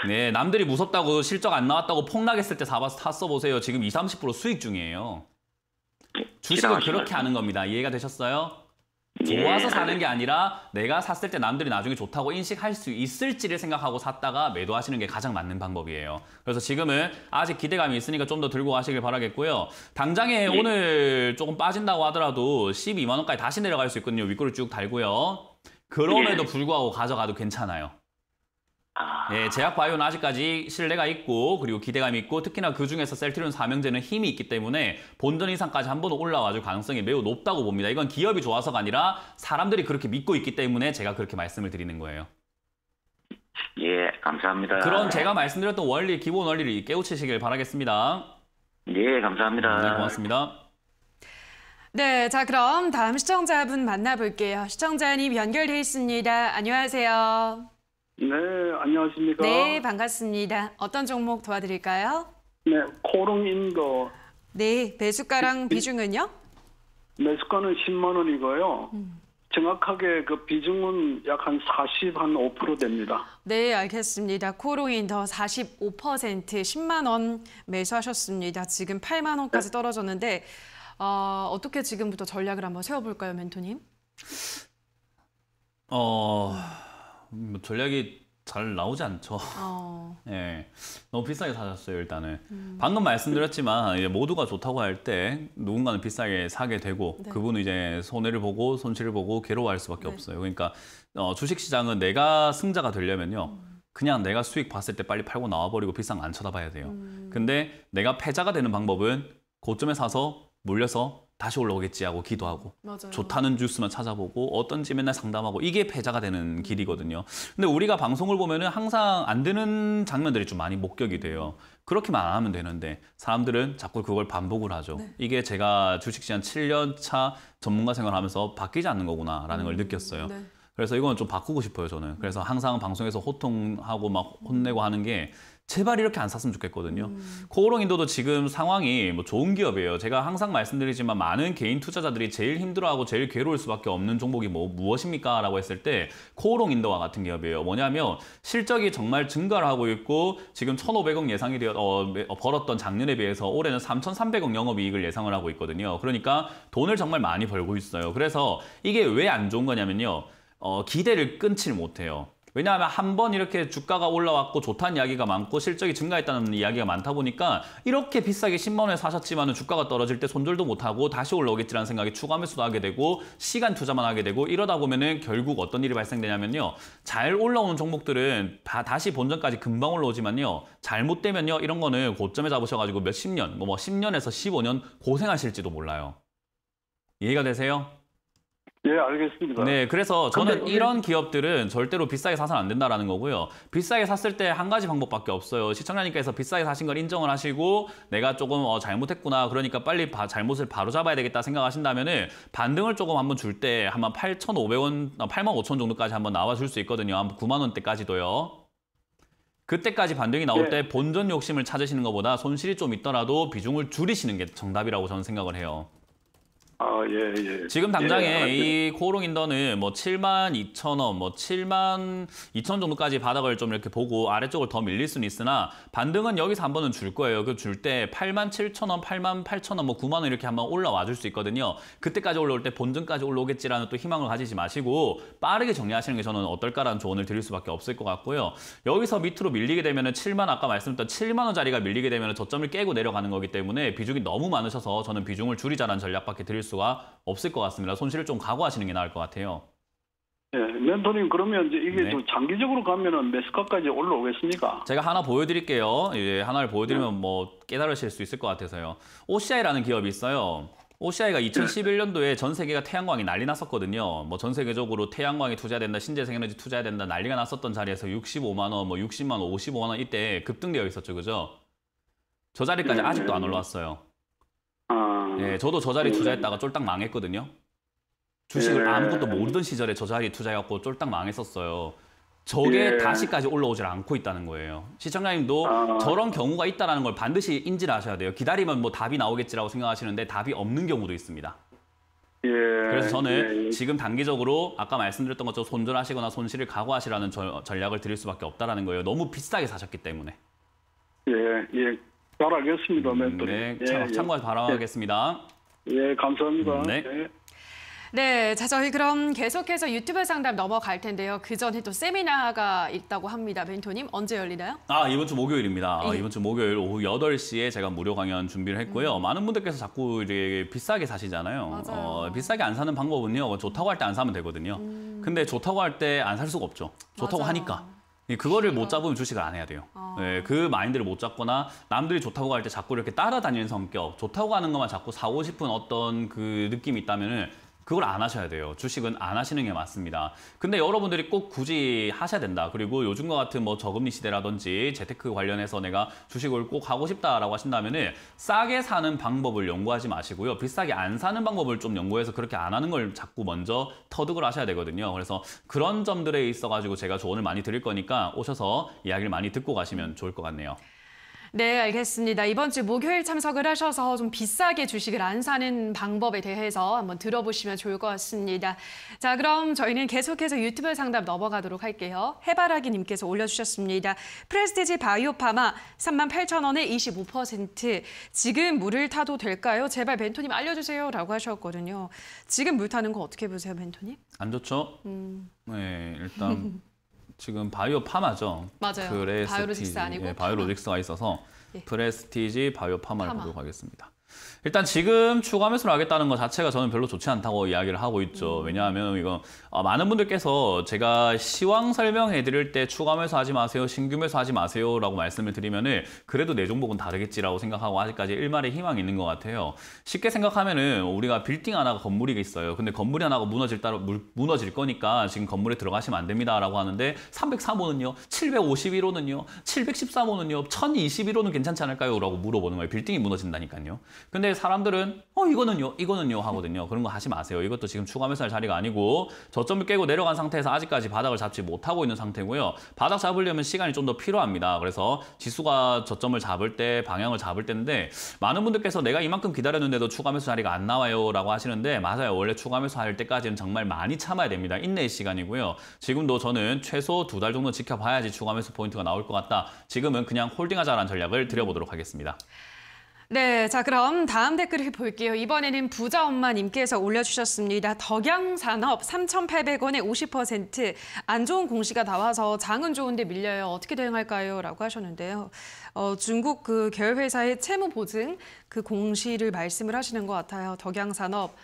네, 남들이 무섭다고 실적 안 나왔다고 폭락했을 때사아서 탔어 보세요. 지금 20, 30% 수익 중이에요. 주식을 그렇게 하는 겁니다. 이해가 되셨어요? 예. 좋아서 사는 게 아니라 내가 샀을 때 남들이 나중에 좋다고 인식할 수 있을지를 생각하고 샀다가 매도하시는 게 가장 맞는 방법이에요. 그래서 지금은 아직 기대감이 있으니까 좀 더 들고 가시길 바라겠고요. 당장에 예. 오늘 조금 빠진다고 하더라도 12만 원까지 다시 내려갈 수 있거든요. 윗골을 쭉 달고요. 그럼에도 예. 불구하고 가져가도 괜찮아요. 아. 예, 제약 바이오는 아직까지 신뢰가 있고 그리고 기대감이 있고 특히나 그중에서 셀트리온 사명제는 힘이 있기 때문에 본전 이상까지 한번 올라와줄 가능성이 매우 높다고 봅니다. 이건 기업이 좋아서가 아니라 사람들이 그렇게 믿고 있기 때문에 제가 그렇게 말씀을 드리는 거예요. 예, 감사합니다. 그런 제가 말씀드렸던 원리, 기본 원리를 깨우치시길 바라겠습니다. 예, 감사합니다. 네, 고맙습니다. 네, 자 그럼 다음 시청자분 만나볼게요. 시청자님 연결돼 있습니다. 안녕하세요. 네, 안녕하십니까. 네, 반갑습니다. 어떤 종목 도와드릴까요? 네, 코롱 인도. 네, 배수가랑 비중은요? 매수가는 10만 원이고요. 음. 정확하게 그 비중은 약 한 40, 한 5% 됩니다. 네, 알겠습니다. 코롱인더 45% 10만 원 매수하셨습니다. 지금 8만 원까지 네. 떨어졌는데 어, 어떻게 지금부터 전략을 한번 세워볼까요, 멘토님? 어... 뭐 전략이 잘 나오지 않죠. 어. 예, 너무 비싸게 사셨어요 일단은. 음. 방금 말씀드렸지만 이제 모두가 좋다고 할 때 누군가는 비싸게 사게 되고 네. 그분은 이제 손해를 보고 손실을 보고 괴로워할 수밖에 네. 없어요. 그러니까 어, 주식 시장은 내가 승자가 되려면요. 음. 그냥 내가 수익 봤을 때 빨리 팔고 나와버리고 비싼 거 안 쳐다봐야 돼요. 음. 근데 내가 패자가 되는 방법은 고점에 사서 물려서 다시 올라오겠지 하고 기도하고 맞아요. 좋다는 뉴스만 찾아보고 어떤지 맨날 상담하고 이게 패자가 되는 음. 길이거든요. 근데 우리가 방송을 보면은 항상 안 되는 장면들이 좀 많이 목격이 돼요. 그렇게만 안 하면 되는데 사람들은 자꾸 그걸 반복을 하죠. 네. 이게 제가 주식 시장 7년 차 전문가 생활하면서 바뀌지 않는 거구나라는 음. 걸 느꼈어요. 네. 그래서 이건 좀 바꾸고 싶어요, 저는. 그래서 항상 방송에서 호통하고 막 혼내고 하는 게 제발 이렇게 안 샀으면 좋겠거든요. 음. 코오롱인도도 지금 상황이 뭐 좋은 기업이에요. 제가 항상 말씀드리지만 많은 개인 투자자들이 제일 힘들어하고 제일 괴로울 수밖에 없는 종목이 뭐 무엇입니까? 라고 했을 때 코오롱인도와 같은 기업이에요. 뭐냐면 실적이 정말 증가를 하고 있고 지금 1,500억 예상이 되어 어, 어, 벌었던 작년에 비해서 올해는 3,300억 영업이익을 예상을 하고 있거든요. 그러니까 돈을 정말 많이 벌고 있어요. 그래서 이게 왜 안 좋은 거냐면요. 어, 기대를 끊지 못해요. 왜냐하면 한 번 이렇게 주가가 올라왔고 좋다는 이야기가 많고 실적이 증가했다는 이야기가 많다 보니까 이렇게 비싸게 10만 원에 사셨지만 주가가 떨어질 때 손절도 못하고 다시 올라오겠지라는 생각이 추가 매수도 하게 되고 시간 투자만 하게 되고 이러다 보면은 결국 어떤 일이 발생되냐면요. 잘 올라오는 종목들은 다 다시 본전까지 금방 올라오지만요. 잘못되면요. 이런 거는 고점에 잡으셔가지고 몇 십 년, 뭐 10년에서 뭐 15년 고생하실지도 몰라요. 이해가 되세요? 예, 알겠습니다. 네, 그래서 저는 근데... 이런 기업들은 절대로 비싸게 사선안 된다라는 거고요. 비싸게 샀을 때 한 가지 방법밖에 없어요. 시청자님께서 비싸게 사신 걸 인정을 하시고 내가 조금 어, 잘못했구나. 그러니까 빨리 바, 잘못을 바로 잡아야 되겠다 생각하신다면 은 반등을 조금 한번 줄 때 한번 8,500원, 8 5 0 0 정도까지 한번 나와줄 수 있거든요. 한 9만 원대까지도요. 그때까지 반등이 나올 예. 때 본전 욕심을 찾으시는 것보다 손실이 좀 있더라도 비중을 줄이시는 게 정답이라고 저는 생각을 해요. 아, 예, 예. 지금 당장에 예, 아, 예. 이 코오롱 인더는 뭐 7만 2천 원, 뭐 7만 2천 정도까지 바닥을 좀 이렇게 보고 아래쪽을 더 밀릴 수는 있으나 반등은 여기서 한 번은 줄 거예요. 그 줄 때 8만 7천 원, 8만 8천 원, 뭐 9만 원 이렇게 한번 올라와 줄 수 있거든요. 그때까지 올라올 때 본전까지 올라오겠지라는 또 희망을 가지지 마시고 빠르게 정리하시는 게 저는 어떨까라는 조언을 드릴 수밖에 없을 것 같고요. 여기서 밑으로 밀리게 되면은 7만 아까 말씀드렸던 7만 원자리가 밀리게 되면 저점을 깨고 내려가는 거기 때문에 비중이 너무 많으셔서 저는 비중을 줄이자라는 전략밖에 드릴 수 수가 없을 것 같습니다. 손실을 좀 각오하시는 게 나을 것 같아요. 네, 멘토님 그러면 이제 이게 네. 또 장기적으로 가면 매스카까지 올라오겠습니까? 제가 하나 보여드릴게요. 예, 하나를 보여드리면 네. 뭐 깨달으실 수 있을 것 같아서요. OCI라는 기업이 있어요. OCI가 2011년도에 전 세계가 태양광이 난리 났었거든요. 뭐 전 세계적으로 태양광이 투자 된다, 신재생에너지 투자 된다 난리가 났었던 자리에서 65만 원, 뭐 60만 원, 55만 원 이때 급등되어 있었죠, 그죠? 저 자리까지 네. 아직도 안 올라왔어요. 예, 저도 저 자리 투자했다가 쫄딱 망했거든요. 주식을 예. 아무것도 모르던 시절에 저 자리 투자해갖고 쫄딱 망했었어요. 저게 예. 다시까지 올라오질 않고 있다는 거예요. 시청자님도 아. 저런 경우가 있다는 걸 반드시 인지를 하셔야 돼요. 기다리면 뭐 답이 나오겠지라고 생각하시는데 답이 없는 경우도 있습니다. 예. 그래서 저는 예. 지금 단기적으로 아까 말씀드렸던 것처럼 손절하시거나 손실을 각오하시라는 저, 전략을 드릴 수밖에 없다는 거예요. 너무 비싸게 사셨기 때문에. 예, 예. 잘하겠습니다, 음, 멘토리. 네, 예, 예. 참고해서 바라겠습니다. 예, 예, 감사합니다. 음, 네. 네. 네, 자 저희 그럼 계속해서 유튜브 상담 넘어갈 텐데요. 그 전에 또 세미나가 있다고 합니다. 멘토님 언제 열리나요? 아 이번 주 목요일입니다. 아, 예. 이번 주 목요일 오후 여덟 시에 제가 무료 강연 준비를 했고요. 음. 많은 분들께서 자꾸 이렇게 비싸게 사시잖아요. 아요 어, 비싸게 안 사는 방법은요. 뭐 좋다고 할 때 안 사면 되거든요. 음. 근데 좋다고 할 때 안 살 수가 없죠. 좋다고 맞아요. 하니까. 그거를 못 잡으면 주식을 안 해야 돼요. 아. 네, 그 마인드를 못 잡거나 남들이 좋다고 할 때 자꾸 이렇게 따라다니는 성격, 좋다고 하는 것만 자꾸 사고 싶은 어떤 그 느낌이 있다면 은 그걸 안 하셔야 돼요. 주식은 안 하시는 게 맞습니다. 근데 여러분들이 꼭 굳이 하셔야 된다. 그리고 요즘과 같은 뭐 저금리 시대라든지 재테크 관련해서 내가 주식을 꼭 하고 싶다라고 하신다면은 싸게 사는 방법을 연구하지 마시고요. 비싸게 안 사는 방법을 좀 연구해서 그렇게 안 하는 걸 자꾸 먼저 터득을 하셔야 되거든요. 그래서 그런 점들에 있어 가지고 제가 조언을 많이 드릴 거니까 오셔서 이야기를 많이 듣고 가시면 좋을 것 같네요. 네, 알겠습니다. 이번 주 목요일 참석을 하셔서 좀 비싸게 주식을 안 사는 방법에 대해서 한번 들어보시면 좋을 것 같습니다. 자, 그럼 저희는 계속해서 유튜브 상담 넘어가도록 할게요. 해바라기 님께서 올려주셨습니다. 프레스티지 바이오파마 38,000원에 25% 지금 물을 타도 될까요? 제발 벤토님 알려주세요 라고 하셨거든요. 지금 물 타는 거 어떻게 보세요, 벤토님? 안 좋죠. 음. 네, 일단 지금 바이오 파마죠. 맞아요. 바이오로직스 아니고 예, 바이오로직스가 있어서 예. 프레스티지 바이오 파마를 파마. 보도록 하겠습니다. 일단 지금 추가 매수를 하겠다는 것 자체가 저는 별로 좋지 않다고 이야기를 하고 있죠. 음. 왜냐하면 이거 아, 많은 분들께서 제가 시황 설명해 드릴 때 추가 매수하지 마세요, 신규 매수하지 마세요라고 말씀을 드리면은 그래도 내 종목은 다르겠지라고 생각하고 아직까지 일말의 희망이 있는 것 같아요. 쉽게 생각하면은 우리가 빌딩 하나가 건물이 있어요. 근데 건물이 하나가 무너질 따로 무너질 거니까 지금 건물에 들어가시면 안 됩니다라고 하는데 303호는요, 751호는요, 713호는요, 1021호는 괜찮지 않을까요?라고 물어보는 거예요. 빌딩이 무너진다니까요. 근데 사람들은 어 이거는요 이거는요 하거든요. 그런 거 하지 마세요. 이것도 지금 추가 매수할 자리가 아니고 저점을 깨고 내려간 상태에서 아직까지 바닥을 잡지 못하고 있는 상태고요. 바닥 잡으려면 시간이 좀 더 필요합니다. 그래서 지수가 저점을 잡을 때 방향을 잡을 때인데 많은 분들께서 내가 이만큼 기다렸는데도 추가 매수 자리가 안 나와요 라고 하시는데 맞아요. 원래 추가 매수할 때까지는 정말 많이 참아야 됩니다. 인내의 시간이고요. 지금도 저는 최소 두 달 정도 지켜봐야지 추가 매수 포인트가 나올 것 같다. 지금은 그냥 홀딩하자라는 전략을 드려보도록 하겠습니다. 네, 자 그럼 다음 댓글을 볼게요. 이번에는 부자 엄마님께서 올려주셨습니다. 덕양산업 3,800원에 50%안 좋은 공시가 나와서 장은 좋은데 밀려요. 어떻게 대응할까요? 라고 하셨는데요. 어, 중국 그 계열회사의 채무 보증 그 공시를 말씀을 하시는 것 같아요. 덕양산업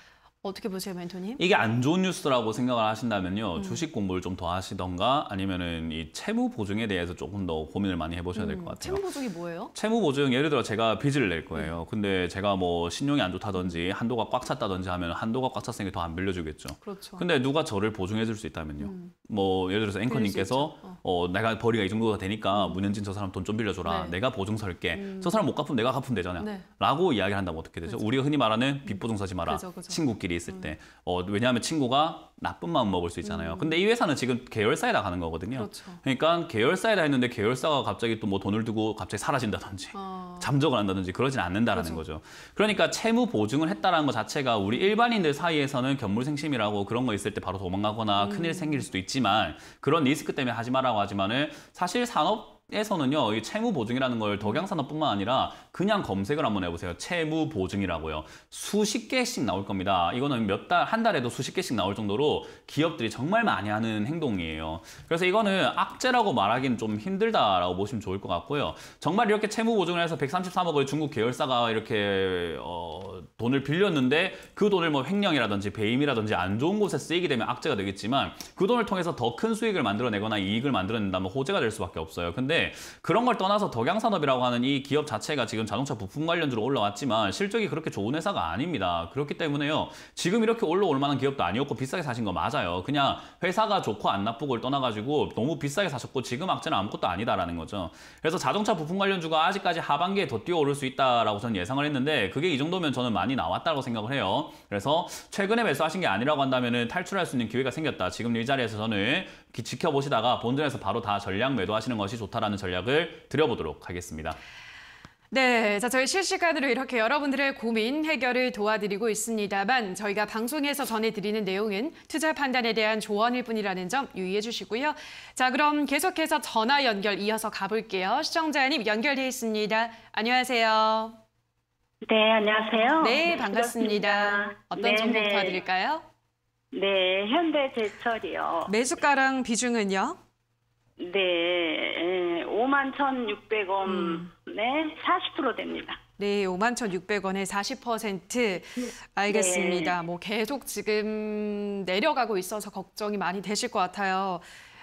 어떻게 보세요, 멘토님? 이게 안 좋은 뉴스라고 생각을 하신다면요. 음. 주식 공부를 좀 더 하시던가 아니면은 이 채무 보증에 대해서 조금 더 고민을 많이 해보셔야 될것 음, 같아요. 채무 보증이 뭐예요? 채무 보증 예를 들어 제가 빚을 낼 거예요. 근데 제가 뭐 신용이 안 좋다든지 한도가 꽉 찼다든지 하면 한도가 꽉 찼으니까 더 안 빌려주겠죠. 그렇죠. 근데 누가 저를 보증해 줄 수 있다면요. 음. 뭐 예를 들어서 앵커님께서 어. 어. 내가 벌이가 이 정도가 되니까 음. 문현진 저 사람 돈 좀 빌려줘라. 네. 내가 보증 설게. 음. 저 사람 못 갚으면 내가 갚으면 되잖아요. 네. 라고 이야기를 한다면 어떻게 되죠? 그렇죠. 우리가 흔히 말하는 빚보증 사지 마라. 그렇죠, 그렇죠. 친구끼리 일이 있을 때. 어, 왜냐하면 친구가 나쁜 마음 먹을 수 있잖아요. 음. 근데 이 회사는 지금 계열사에나 가는 거거든요. 그렇죠. 그러니까 계열사에다 했는데 계열사가 갑자기 또 뭐 돈을 두고 갑자기 사라진다든지 어. 잠적을 한다든지 그러진 않는다라는 그렇죠. 거죠. 그러니까 채무 보증을 했다라는 것 자체가 우리 일반인들 사이에서는 견물생심이라고 그런 거 있을 때 바로 도망가거나 음. 큰일 생길 수도 있지만 그런 리스크 때문에 하지 마라고 하지만은 사실 산업 에서는요, 이 채무 보증이라는 걸 덕양산업뿐만 아니라 그냥 검색을 한번 해보세요. 채무 보증이라고요. 수십 개씩 나올 겁니다. 이거는 몇 달, 한 달에도 수십 개씩 나올 정도로 기업들이 정말 많이 하는 행동이에요. 그래서 이거는 악재라고 말하기는 좀 힘들다라고 보시면 좋을 것 같고요. 정말 이렇게 채무 보증을 해서 133억을 중국 계열사가 이렇게 어, 돈을 빌렸는데 그 돈을 뭐 횡령이라든지 배임이라든지 안 좋은 곳에 쓰이게 되면 악재가 되겠지만 그 돈을 통해서 더 큰 수익을 만들어내거나 이익을 만들어낸다면 호재가 될 수밖에 없어요. 근데 그런 걸 떠나서 덕양산업이라고 하는 이 기업 자체가 지금 지금 자동차 부품 관련주로 올라왔지만 실적이 그렇게 좋은 회사가 아닙니다. 그렇기 때문에요. 지금 이렇게 올라올 만한 기업도 아니었고 비싸게 사신 거 맞아요. 그냥 회사가 좋고 안 나쁘고를 떠나가지고 너무 비싸게 사셨고 지금 악재는 아무것도 아니다라는 거죠. 그래서 자동차 부품 관련주가 아직까지 하반기에 더 뛰어오를 수 있다라고 저는 예상을 했는데 그게 이 정도면 저는 많이 나왔다고 생각을 해요. 그래서 최근에 매수하신 게 아니라고 한다면 탈출할 수 있는 기회가 생겼다. 지금 이 자리에서 저는 지켜보시다가 본전에서 바로 다 전략 매도하시는 것이 좋다라는 전략을 드려보도록 하겠습니다. 네, 자 저희 실시간으로 이렇게 여러분들의 고민 해결을 도와드리고 있습니다만 저희가 방송에서 전해드리는 내용은 투자 판단에 대한 조언일 뿐이라는 점 유의해 주시고요. 자 그럼 계속해서 전화 연결 이어서 가볼게요. 시청자님 연결돼 있습니다. 안녕하세요. 네, 안녕하세요. 네, 네 반갑습니다. 반갑습니다. 어떤 네, 정보 네. 도와드릴까요? 네, 현대제철이요. 매수가랑 비중은요? 네, 5만 예, 1,600원에 음. 40% 됩니다. 네, 5만 1,600원에 40% 알겠습니다. 네. 뭐 계속 지금 내려가고 있어서 걱정이 많이 되실 것 같아요.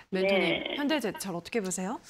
멘토님, 네. 현대제철 어떻게 보세요?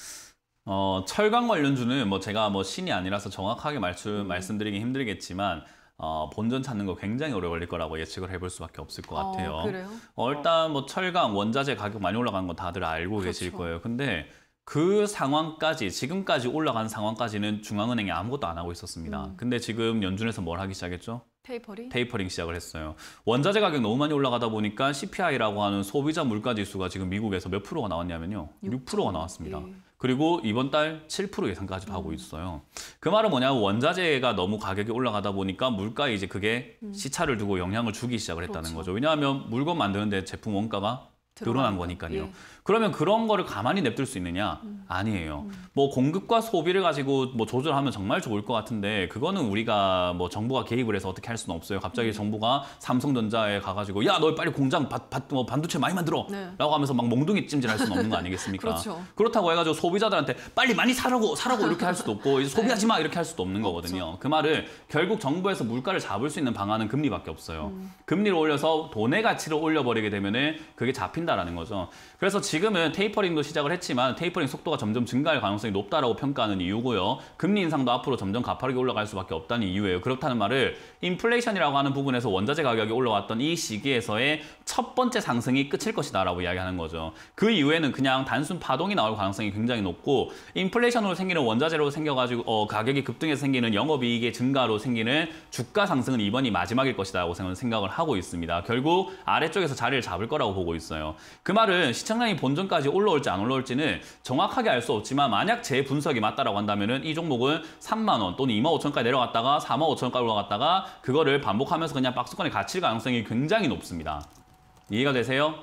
어, 철강 관련주는 뭐 제가 뭐 신이 아니라서 정확하게 말씀, 음. 말씀드리기 힘들겠지만 어, 본전 찾는 거 굉장히 오래 걸릴 거라고 예측을 해볼 수밖에 없을 것 어, 같아요. 어, 그래요? 어, 일단 뭐 철강, 원자재 가격 많이 올라간 건 다들 알고 그렇죠. 계실 거예요. 근데 그 상황까지 지금까지 올라간 상황까지는 중앙은행이 아무것도 안 하고 있었습니다. 음. 근데 지금 연준에서 뭘 하기 시작했죠? 테이퍼링? 테이퍼링 시작을 했어요. 원자재 가격 너무 많이 올라가다 보니까 CPI라고 하는 소비자 물가 지수가 지금 미국에서 몇 프로가 나왔냐면요. 6, 6%가 나왔습니다. 예. 그리고 이번 달 7% 예상까지 하고 음. 있어요. 그 말은 뭐냐 원자재가 너무 가격이 올라가다 보니까 물가에 이제 그게 음. 시차를 두고 영향을 주기 시작을 했다는 그렇죠. 거죠. 왜냐하면 물건 만드는데 제품 원가가 늘어난 거니까요. 예. 그러면 그런 거를 가만히 냅둘 수 있느냐? 음. 아니에요. 음. 뭐 공급과 소비를 가지고 뭐 조절하면 정말 좋을 것 같은데 그거는 우리가 뭐 정부가 개입을 해서 어떻게 할 수는 없어요. 갑자기 음. 정부가 삼성전자에 가가지고 야 너 빨리 공장 바, 바, 뭐 반도체 많이 만들어 네. 라고 하면서 막 몽둥이 찜질할 수는 없는 거 아니겠습니까? 그렇죠. 그렇다고 해가지고 소비자들한테 빨리 많이 사라고 사라고 이렇게 할 수도 없고 네. 소비하지 마 이렇게 할 수도 없는 거거든요. 그렇죠. 그 말을 결국 정부에서 물가를 잡을 수 있는 방안은 금리밖에 없어요. 음. 금리를 올려서 돈의 가치를 올려버리게 되면은 그게 잡힌다라는 거죠. 그래서 지금은 테이퍼링도 시작을 했지만 테이퍼링 속도가 점점 증가할 가능성이 높다라고 평가하는 이유고요. 금리 인상도 앞으로 점점 가파르게 올라갈 수밖에 없다는 이유예요. 그렇다는 말을 인플레이션이라고 하는 부분에서 원자재 가격이 올라왔던 이 시기에서의 첫 번째 상승이 끝일 것이다라고 이야기하는 거죠. 그 이후에는 그냥 단순 파동이 나올 가능성이 굉장히 높고 인플레이션으로 생기는 원자재로 생겨가지고 어, 가격이 급등해서 생기는 영업이익의 증가로 생기는 주가 상승은 이번이 마지막일 것이라고 생각을 하고 있습니다. 결국 아래쪽에서 자리를 잡을 거라고 보고 있어요. 그 말은 시청량이 본전까지 올라올지 안 올라올지는 정확하게 알 수 없지만 만약 제 분석이 맞다라고 한다면 이 종목은 3만 원 또는 2만 5천까지 내려갔다가 4만 5천까지 올라갔다가 그거를 반복하면서 그냥 박스권에 갇힐 가능성이 굉장히 높습니다. 이해가 되세요?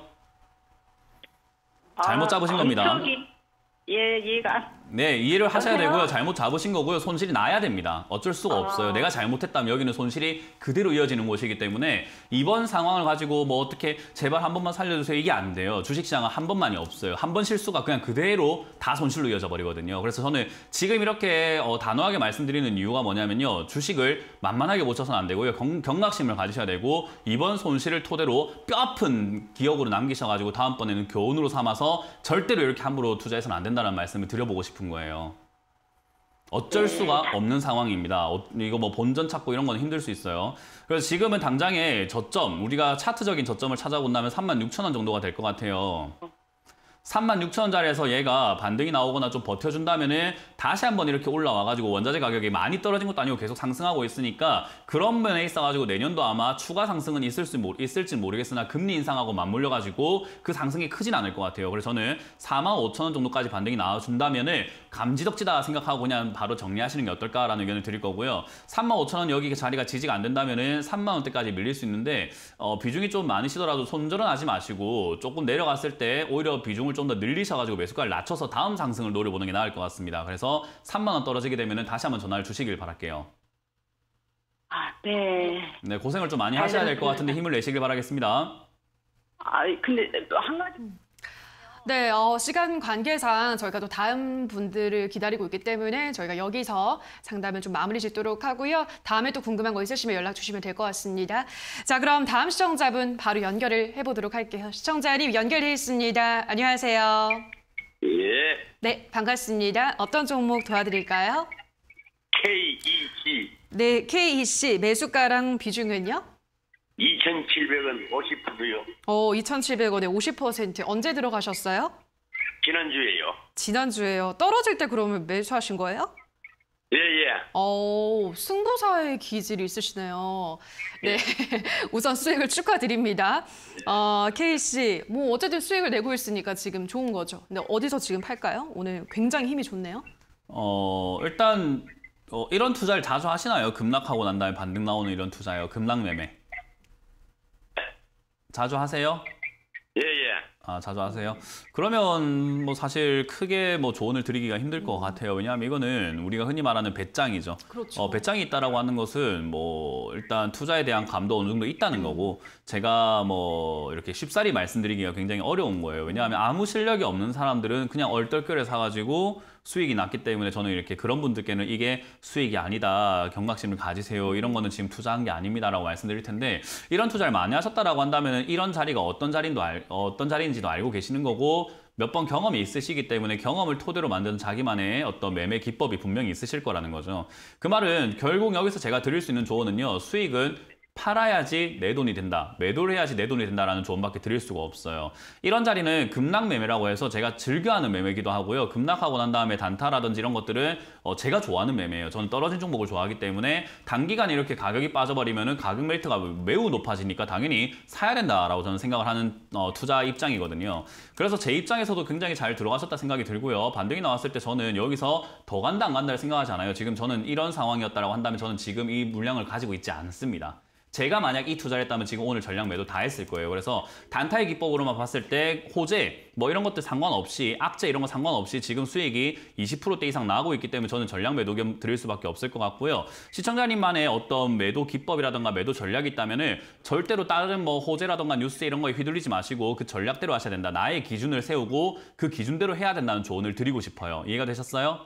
아, 잘못 잡으신 겁니다. 예, 이해가 네, 이해를 하셔야 그러세요? 되고요. 잘못 잡으신 거고요. 손실이 나야 됩니다. 어쩔 수가 아... 없어요. 내가 잘못했다면 여기는 손실이 그대로 이어지는 곳이기 때문에 이번 상황을 가지고 뭐 어떻게 제발 한 번만 살려주세요. 이게 안 돼요. 주식시장은 한 번만이 없어요. 한 번 실수가 그냥 그대로 다 손실로 이어져 버리거든요. 그래서 저는 지금 이렇게 어, 단호하게 말씀드리는 이유가 뭐냐면요. 주식을 만만하게 못 쳐서는 안 되고요. 경, 경각심을 가지셔야 되고 이번 손실을 토대로 뼈아픈 기억으로 남기셔가지고 다음번에는 교훈으로 삼아서 절대로 이렇게 함부로 투자해서는 안 된다는 말씀을 드려보고 싶어요. 싶은 거예요. 어쩔 네. 수가 없는 상황입니다. 어, 이거 뭐 본전 찾고 이런 건 힘들 수 있어요. 그래서 지금은 당장에 저점, 우리가 차트적인 저점을 찾아본다면 36,000원 정도가 될 것 같아요. 어. 36,000원짜리에서 얘가 반등이 나오거나 좀 버텨준다면 은 다시 한번 이렇게 올라와가지고 원자재 가격이 많이 떨어진 것도 아니고 계속 상승하고 있으니까 그런 면에 있어가지고 내년도 아마 추가 상승은 있을지, 모르, 있을지 모르겠으나 금리 인상하고 맞물려가지고 그 상승이 크진 않을 것 같아요. 그래서 저는 4 5 0 0 0원 정도까지 반등이 나와준다면 은 감지덕지다 생각하고 그냥 바로 정리하시는 게 어떨까라는 의견을 드릴 거고요. 3 5 0 0 0원 여기 자리가 지지가 안 된다면 은 3만 원대까지 밀릴 수 있는데 어, 비중이 좀 많으시더라도 손절은 하지 마시고 조금 내려갔을 때 오히려 비중을 좀 좀더 늘리셔가지고 매수가를 낮춰서 다음 상승을 노려보는 게 나을 것 같습니다. 그래서 3만 원 떨어지게 되면 다시 한번 전화를 주시길 바랄게요. 아, 네. 네, 고생을 좀 많이 하셔야 될 것 같은데 힘을 내시길 바라겠습니다. 아, 근데 또 한 가지... 네, 어, 시간 관계상 저희가 또 다음 분들을 기다리고 있기 때문에 저희가 여기서 상담을 좀 마무리 짓도록 하고요. 다음에 또 궁금한 거 있으시면 연락 주시면 될 것 같습니다. 자, 그럼 다음 시청자분 바로 연결을 해보도록 할게요. 시청자님 연결돼 있습니다. 안녕하세요. 예. 네, 반갑습니다. 어떤 종목 도와드릴까요? KEC. 네, KEC 매수가랑 비중은요? 2,700원 50%요. 어, 2,700원에 50% 언제 들어가셨어요? 지난주에요. 지난주에요. 떨어질 때 그러면 매수하신 거예요? 예, 예. 어, 승부사의 기질이 있으시네요. 네. 예. 우선 수익을 축하드립니다. 어, K씨, 뭐 어쨌든 수익을 내고 있으니까 지금 좋은 거죠. 근데 어디서 지금 팔까요? 오늘 굉장히 힘이 좋네요. 어, 일단 어, 이런 투자를 자주 하시나요? 급락하고 난 다음에 반등 나오는 이런 투자요. 급락 매매. 자주 하세요? 예, 예. 아, 자주 하세요? 그러면 뭐 사실 크게 뭐 조언을 드리기가 힘들 것 같아요. 왜냐하면 이거는 우리가 흔히 말하는 배짱이죠. 그렇죠. 어, 배짱이 있다라고 하는 것은 뭐 일단 투자에 대한 감도 어느 정도 있다는 거고 제가 뭐 이렇게 쉽사리 말씀드리기가 굉장히 어려운 거예요. 왜냐하면 아무 실력이 없는 사람들은 그냥 얼떨결에 사가지고 수익이 났기 때문에 저는 이렇게 그런 분들께는 이게 수익이 아니다. 경각심을 가지세요. 이런 거는 지금 투자한 게 아닙니다라고 말씀드릴 텐데 이런 투자를 많이 하셨다라고 한다면 이런 자리가 어떤 자리인도 알, 어떤 자리인지도 알고 계시는 거고 몇 번 경험이 있으시기 때문에 경험을 토대로 만든 자기만의 어떤 매매 기법이 분명히 있으실 거라는 거죠. 그 말은 결국 여기서 제가 드릴 수 있는 조언은요. 수익은 팔아야지 내 돈이 된다. 매도를 해야지 내 돈이 된다라는 조언밖에 드릴 수가 없어요. 이런 자리는 급락 매매라고 해서 제가 즐겨하는 매매기도 하고요. 급락하고 난 다음에 단타라든지 이런 것들은 어, 제가 좋아하는 매매예요. 저는 떨어진 종목을 좋아하기 때문에 단기간에 이렇게 가격이 빠져버리면 가격 멜트가 매우 높아지니까 당연히 사야 된다라고 저는 생각을 하는 어, 투자 입장이거든요. 그래서 제 입장에서도 굉장히 잘 들어가셨다 생각이 들고요. 반등이 나왔을 때 저는 여기서 더 간다 안 간다를 생각하지 않아요. 지금 저는 이런 상황이었다라고 한다면 저는 지금 이 물량을 가지고 있지 않습니다. 제가 만약 이 투자를 했다면 지금 오늘 전략 매도 다 했을 거예요. 그래서 단타의 기법으로만 봤을 때 호재 뭐 이런 것들 상관없이 악재 이런 거 상관없이 지금 수익이 20%대 이상 나오고 있기 때문에 저는 전략 매도 겸 드릴 수밖에 없을 것 같고요. 시청자님만의 어떤 매도 기법이라든가 매도 전략이 있다면 은 절대로 다른 뭐 호재라든가 뉴스 이런 거에 휘둘리지 마시고 그 전략대로 하셔야 된다. 나의 기준을 세우고 그 기준대로 해야 된다는 조언을 드리고 싶어요. 이해가 되셨어요?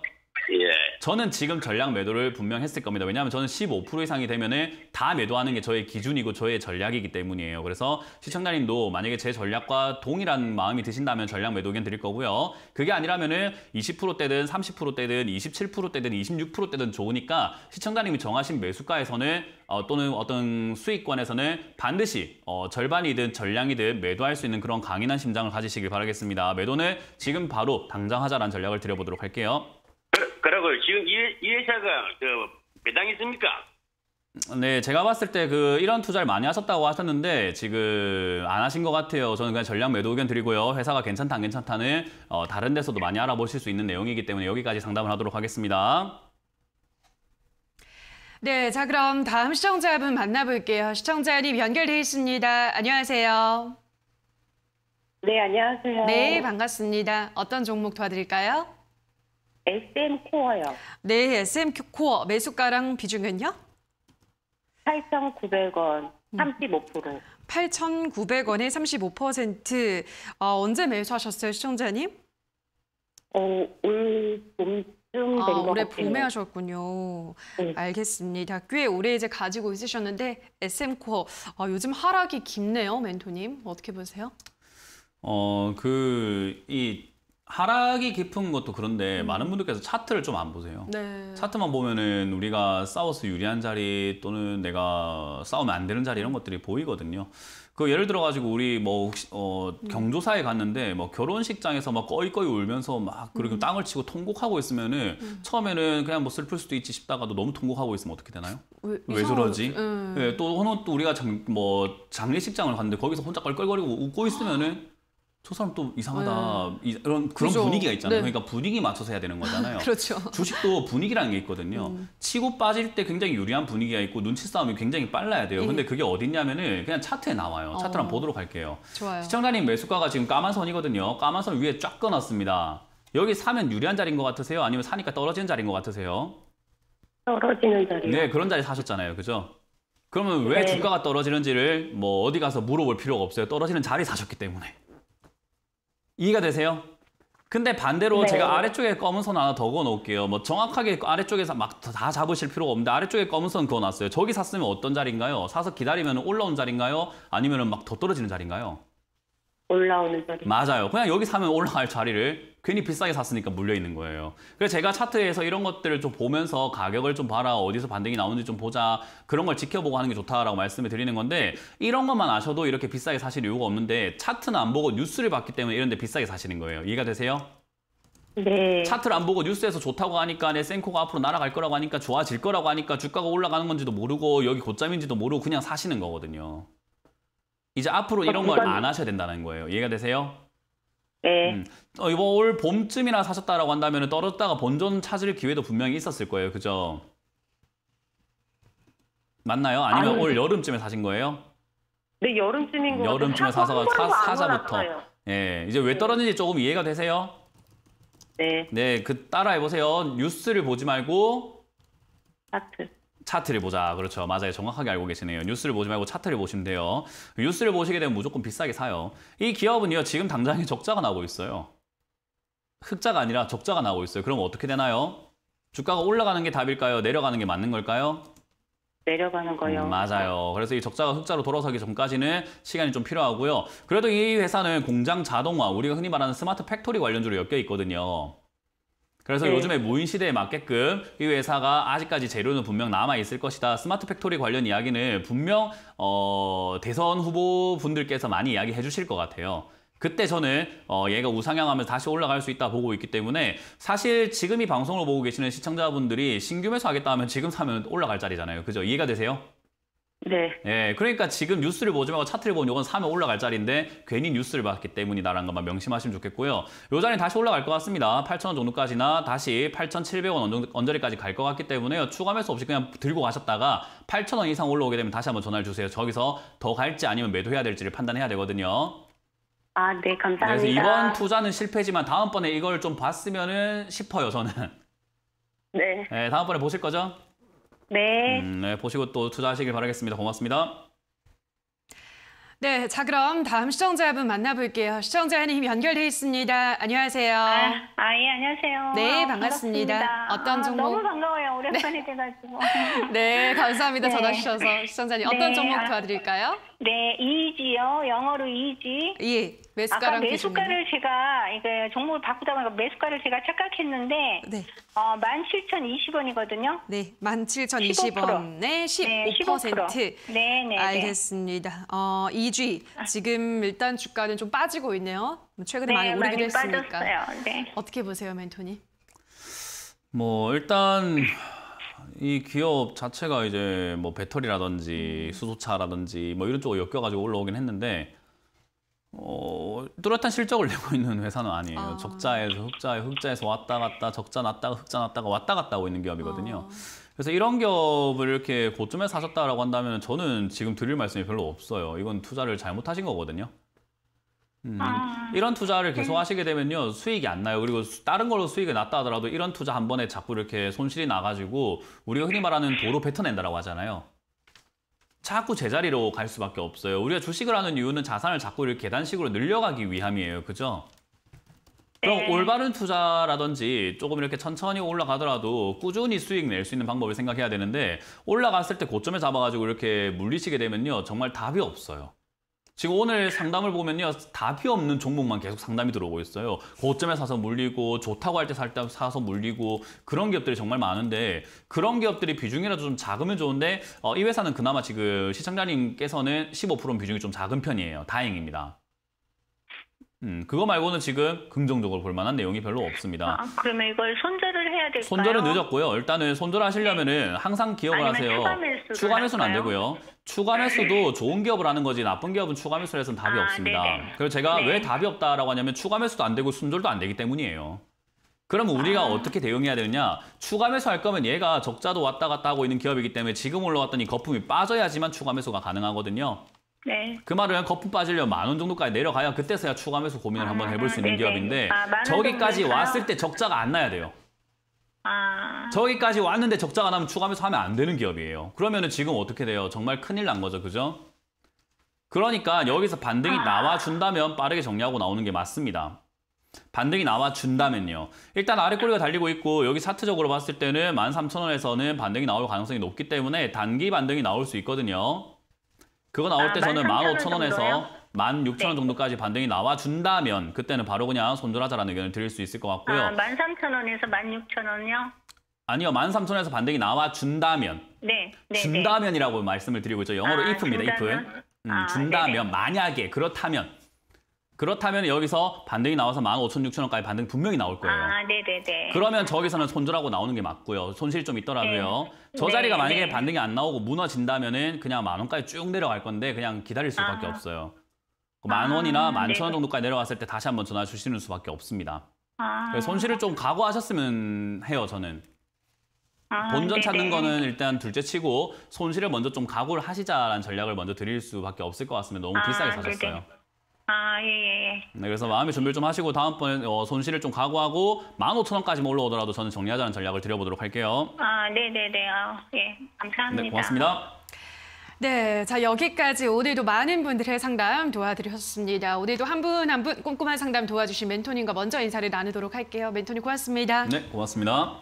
예. 저는 지금 전략 매도를 분명 했을 겁니다. 왜냐하면 저는 15% 이상이 되면 다 매도하는 게 저의 기준이고 저의 전략이기 때문이에요. 그래서 시청자님도 만약에 제 전략과 동일한 마음이 드신다면 전략 매도 의견 드릴 거고요. 그게 아니라면 20%대든 30%대든 27%대든 26%대든 좋으니까 시청자님이 정하신 매수가에서는 어, 또는 어떤 수익권에서는 반드시 어, 절반이든 전량이든 매도할 수 있는 그런 강인한 심장을 가지시길 바라겠습니다. 매도는 지금 바로 당장 하자라는 전략을 드려보도록 할게요. 지금 이, 이 회사가 배당했습니까? 네, 제가 봤을 때 그 이런 투자를 많이 하셨다고 하셨는데 지금 안 하신 것 같아요. 저는 그냥 전략 매도 의견 드리고요. 회사가 괜찮다 안 괜찮다는 어, 다른 데서도 많이 알아보실 수 있는 내용이기 때문에 여기까지 상담을 하도록 하겠습니다. 네, 자 그럼 다음 시청자분 만나볼게요. 시청자님 연결돼 있습니다. 안녕하세요. 네, 안녕하세요. 네, 반갑습니다. 어떤 종목 도와드릴까요? SM 코어요. 네, SM 코어 매수가랑 비중은요? 8,900원, 35%. 8,900원에 35%. 아, 언제 매수하셨어요, 시청자님? 어, 올 봄쯤 아, 올해 같아요. 봄에 하셨군요. 네. 알겠습니다. 꽤 오래 이제 가지고 있으셨는데 SM 코어 아, 요즘 하락이 깊네요, 멘토님. 어떻게 보세요? 어, 그이 하락이 깊은 것도 그런데 음. 많은 분들께서 차트를 좀 안 보세요. 네. 차트만 보면은 우리가 싸워서 유리한 자리 또는 내가 싸우면 안 되는 자리 이런 것들이 보이거든요. 그 예를 들어 가지고 우리 뭐 혹시 어 음. 경조사에 갔는데 뭐 결혼식장에서 막 꺼이꺼이 울면서 막그리고 음. 땅을 치고 통곡하고 있으면은 음. 처음에는 그냥 뭐 슬플 수도 있지 싶다가도 너무 통곡하고 있으면 어떻게 되나요? 왜, 왜 저러지? 예. 예, 또 혼은 또 우리가 장, 뭐 장례식장을 갔는데 거기서 혼자 껄껄거리고 웃고 있으면은 저 사람 또 이상하다 네. 이런 그런 그죠. 분위기가 있잖아요. 네. 그러니까 분위기 맞춰서 해야 되는 거잖아요. 그렇죠. 주식도 분위기라는 게 있거든요. 음. 치고 빠질 때 굉장히 유리한 분위기가 있고 눈치 싸움이 굉장히 빨라야 돼요. 예. 근데 그게 어딨냐면은 그냥 차트에 나와요. 차트 를 어. 보도록 할게요. 좋아요. 시청자님 매수가가 지금 까만 선이거든요. 까만 선 위에 쫙 끊었습니다. 여기 사면 유리한 자리인 것 같으세요? 아니면 사니까 떨어지는 자리인 것 같으세요? 떨어지는 자리. 네, 그런 자리 사셨잖아요. 그죠? 그러면 왜 네. 주가가 떨어지는지를 뭐 어디 가서 물어볼 필요가 없어요. 떨어지는 자리 사셨기 때문에. 이해가 되세요? 근데 반대로 네. 제가 아래쪽에 검은 선 하나 더 그어 놓을게요. 뭐 정확하게 아래쪽에서 막 다 잡으실 필요가 없는데 아래쪽에 검은 선 그어 놨어요. 저기 샀으면 어떤 자리인가요? 사서 기다리면 올라온 자리인가요? 아니면 막 더 떨어지는 자리인가요? 올라오는 자리. 맞아요. 그냥 여기 사면 올라갈 자리를 괜히 비싸게 샀으니까 물려 있는 거예요. 그래서 제가 차트에서 이런 것들을 좀 보면서 가격을 좀 봐라, 어디서 반등이 나오는지 좀 보자, 그런 걸 지켜보고 하는 게 좋다라고 말씀을 드리는 건데 이런 것만 아셔도 이렇게 비싸게 사실 이유가 없는데 차트는 안 보고 뉴스를 봤기 때문에 이런 데 비싸게 사시는 거예요. 이해가 되세요? 네. 차트를 안 보고 뉴스에서 좋다고 하니까 내 센코가 앞으로 날아갈 거라고 하니까 좋아질 거라고 하니까 주가가 올라가는 건지도 모르고 여기 고점인지도 모르고 그냥 사시는 거거든요. 이제 앞으로 아, 이런 걸 안 하셔야 된다는 거예요. 이해가 되세요? 네. 음. 어, 이거올 봄쯤이나 사셨다라고 한다면 떨어졌다가 본전 찾을 기회도 분명히 있었을 거예요. 그죠? 맞나요? 아니면 아니. 올 여름쯤에 사신 거예요? 네, 여름쯤인 거예요. 여름쯤에 사서 사, 사자부터. 예, 이제 왜 네. 떨어지는지 조금 이해가 되세요? 네. 네, 그 따라해 보세요. 뉴스를 보지 말고 차트. 차트를 보자. 그렇죠. 맞아요. 정확하게 알고 계시네요. 뉴스를 보지 말고 차트를 보시면 돼요. 뉴스를 보시게 되면 무조건 비싸게 사요. 이 기업은요. 지금 당장에 적자가 나고 오 있어요. 흑자가 아니라 적자가 나고 오 있어요. 그럼 어떻게 되나요? 주가가 올라가는 게 답일까요? 내려가는 게 맞는 걸까요? 내려가는 거요. 음, 맞아요. 그래서 이 적자가 흑자로 돌아서기 전까지는 시간이 좀 필요하고요. 그래도 이 회사는 공장 자동화, 우리가 흔히 말하는 스마트 팩토리 관련주로 엮여 있거든요. 그래서 네. 요즘에 무인 시대에 맞게끔 이 회사가 아직까지 재료는 분명 남아 있을 것이다. 스마트 팩토리 관련 이야기는 분명 어, 대선 후보 분들께서 많이 이야기해 주실 것 같아요. 그때 저는 어, 얘가 우상향하면서 다시 올라갈 수 있다 보고 있기 때문에 사실 지금 이 방송을 보고 계시는 시청자분들이 신규 매수하겠다 하면 지금 사면 올라갈 자리잖아요. 그죠? 이해가 되세요? 네. 예, 그러니까 지금 뉴스를 보지 말고 차트를 보면 이건 사에 올라갈 자리인데 괜히 뉴스를 봤기 때문이다라는 것만 명심하시면 좋겠고요. 요 자리는 다시 올라갈 것 같습니다. 8,000원 정도까지나 다시 8,700원 언저리까지 갈 것 같기 때문에요. 추가 매수 없이 그냥 들고 가셨다가 8,000원 이상 올라오게 되면 다시 한번 전화를 주세요. 저기서 더 갈지 아니면 매도해야 될지를 판단해야 되거든요. 아, 네, 감사합니다. 그래서 이번 투자는 실패지만 다음번에 이걸 좀 봤으면 싶어요, 저는. 네. 네, 다음번에 보실 거죠? 네. 음, 네, 보시고 또 투자하시길 바라겠습니다. 고맙습니다. 네, 자 그럼 다음 시청자분 만나볼게요. 시청자 하나님 연결돼 있습니다. 안녕하세요. 아, 아, 예, 안녕하세요. 네, 반갑습니다. 반갑습니다. 어떤 아, 종목? 너무 반가워요. 오랜만에 네. 돼가지고. 네, 감사합니다. 네. 전화 주셔서 시청자님 어떤 네. 종목 아. 도와드릴까요? 네, 이지요. 영어로 이지. 예. 아까 매수가를 제가 이게 종목을 바꾸다 보니까 매수가를 제가 착각했는데 네. 어, 17,020원이거든요. 네, 1 7 0 2 0원 네. 15%. 네, 15%. 네, 네. 알겠습니다. 어, 이지 지금 일단 주가는 좀 빠지고 있네요. 뭐 최근에 네, 많이 오르기도 했으니까. 빠졌어요. 네. 어떻게 보세요, 멘토님? 뭐 일단 이 기업 자체가 이제 뭐 배터리라든지 수소차라든지 뭐 이런 쪽으로 엮여가지고 올라오긴 했는데 어, 뚜렷한 실적을 내고 있는 회사는 아니에요. 아. 적자에서 흑자에 흑자에서 왔다 갔다 적자 났다가 흑자 났다가 왔다 갔다 하고 있는 기업이거든요. 아. 그래서 이런 기업을 이렇게 고점에 사셨다라고 한다면 저는 지금 드릴 말씀이 별로 없어요. 이건 투자를 잘못하신 거거든요. 음. 아. 이런 투자를 계속 하시게 되면요 수익이 안 나요 그리고 다른 걸로 수익이 났다 하더라도 이런 투자 한 번에 자꾸 이렇게 손실이 나가지고 우리가 흔히 말하는 도로 뱉어낸다라고 하잖아요 자꾸 제자리로 갈 수밖에 없어요 우리가 주식을 하는 이유는 자산을 자꾸 이렇게 계단식으로 늘려가기 위함이에요 그죠? 그럼 네. 올바른 투자라든지 조금 이렇게 천천히 올라가더라도 꾸준히 수익 낼 수 있는 방법을 생각해야 되는데 올라갔을 때 고점에 잡아가지고 이렇게 물리시게 되면요 정말 답이 없어요 지금 오늘 상담을 보면요. 답이 없는 종목만 계속 상담이 들어오고 있어요. 고점에 사서 물리고 좋다고 할 때 살 때 사서 물리고 그런 기업들이 정말 많은데 그런 기업들이 비중이라도 좀 작으면 좋은데 어, 이 회사는 그나마 지금 시청자님께서는 15%는 비중이 좀 작은 편이에요. 다행입니다. 음, 그거 말고는 지금 긍정적으로 볼 만한 내용이 별로 없습니다. 아, 그러면 이걸 손절을 해야 될까요? 손절은 늦었고요. 일단은 손절하시려면 은 네. 항상 기억을 하세요. 추가매수는안 되고요. 추가매수도 좋은 기업을 하는 거지 나쁜 기업은 추가매수를 해서는 답이 아, 없습니다. 네네. 그리고 제가 네. 왜 답이 없다라고 하냐면 추가매수도 안 되고 순절도 안 되기 때문이에요. 그럼 우리가 아. 어떻게 대응해야 되느냐? 추가 매수할 거면 얘가 적자도 왔다 갔다 하고 있는 기업이기 때문에 지금 올라왔더니 거품이 빠져야지만 추가 매수가 가능하거든요. 네. 그 말은 거품 빠지려면 만 원 정도까지 내려가야 그때서야 추가 매서 고민을 아, 한번 해볼 수 있는 네네. 기업인데 아, 저기까지 왔을 때 적자가 안 나야 돼요. 아... 저기까지 왔는데 적자가 나면 추가 매서 하면 안 되는 기업이에요. 그러면은 지금 어떻게 돼요? 정말 큰일 난 거죠, 그죠? 그러니까 여기서 반등이 아... 나와준다면 빠르게 정리하고 나오는 게 맞습니다. 반등이 나와준다면요. 일단 아래 꼬리가 달리고 있고 여기 차트적으로 봤을 때는 13,000원에서는 반등이 나올 가능성이 높기 때문에 단기 반등이 나올 수 있거든요. 그거 나올 아, 때 아, 저는 15,000원에서 16,000원 정도까지 반등이 나와준다면 그때는 바로 그냥 손절하자라는 의견을 드릴 수 있을 것 같고요. 아, 13,000원에서 16,000원요? 아니요. 13,000원에서 반등이 나와준다면. 네. 네, 네. 준다면이라고 네. 말씀을 드리고 있죠. 영어로 아, if입니다. 준다면? if. 음, 아, 준다면, 네, 만약에 그렇다면. 그렇다면 여기서 반등이 나와서 15,600원까지 반등 분명히 나올 거예요. 아, 네네네. 그러면 저기서는 손절하고 나오는 게 맞고요. 손실이 좀 있더라도요. 네. 저 자리가 네, 만약에 네. 반등이 안 나오고 무너진다면 은 그냥 만 원까지 쭉 내려갈 건데 그냥 기다릴 수밖에 아. 없어요. 그 만 원이나 아, 만천 원 정도까지 내려갔을 때 다시 한번 전화 주시는 수밖에 없습니다. 아. 손실을 좀 각오하셨으면 해요, 저는. 아, 본전 네네. 찾는 거는 일단 둘째 치고 손실을 먼저 좀 각오를 하시자라는 전략을 먼저 드릴 수밖에 없을 것 같습니다. 너무 아, 비싸게 사셨어요. 네네. 아, 예, 예, 예. 네, 그래서 마음의 준비를 좀 하시고 다음번에 어, 손실을 좀 각오하고 15,000원까지만 올라오더라도 저는 정리하자는 전략을 드려보도록 할게요. 아, 네, 네, 네. 아, 예. 감사합니다. 네, 고맙습니다. 네, 자 여기까지 오늘도 많은 분들의 상담 도와드렸습니다. 오늘도 한분 한분 한 분 꼼꼼한 상담 도와주신 멘토님과 먼저 인사를 나누도록 할게요. 멘토님 고맙습니다. 네, 고맙습니다.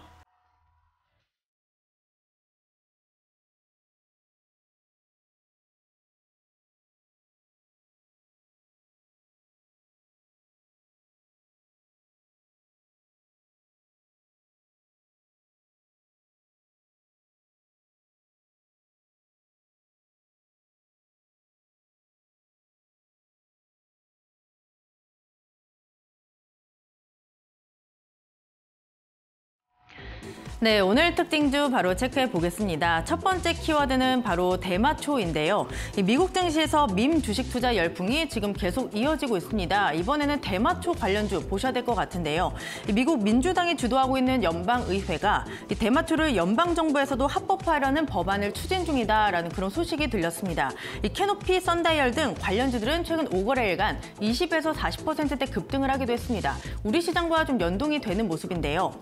네, 오늘 특징주 바로 체크해 보겠습니다. 첫 번째 키워드는 바로 대마초인데요. 미국 증시에서 민 주식 투자 열풍이 지금 계속 이어지고 있습니다. 이번에는 대마초 관련주 보셔야 될 것 같은데요. 미국 민주당이 주도하고 있는 연방의회가 대마초를 연방정부에서도 합법화하려는 법안을 추진 중이다라는 그런 소식이 들렸습니다. 이 캐노피, 썬다이얼 등 관련주들은 최근 5거래일간 20에서 40%대 급등을 하기도 했습니다. 우리 시장과 좀 연동이 되는 모습인데요.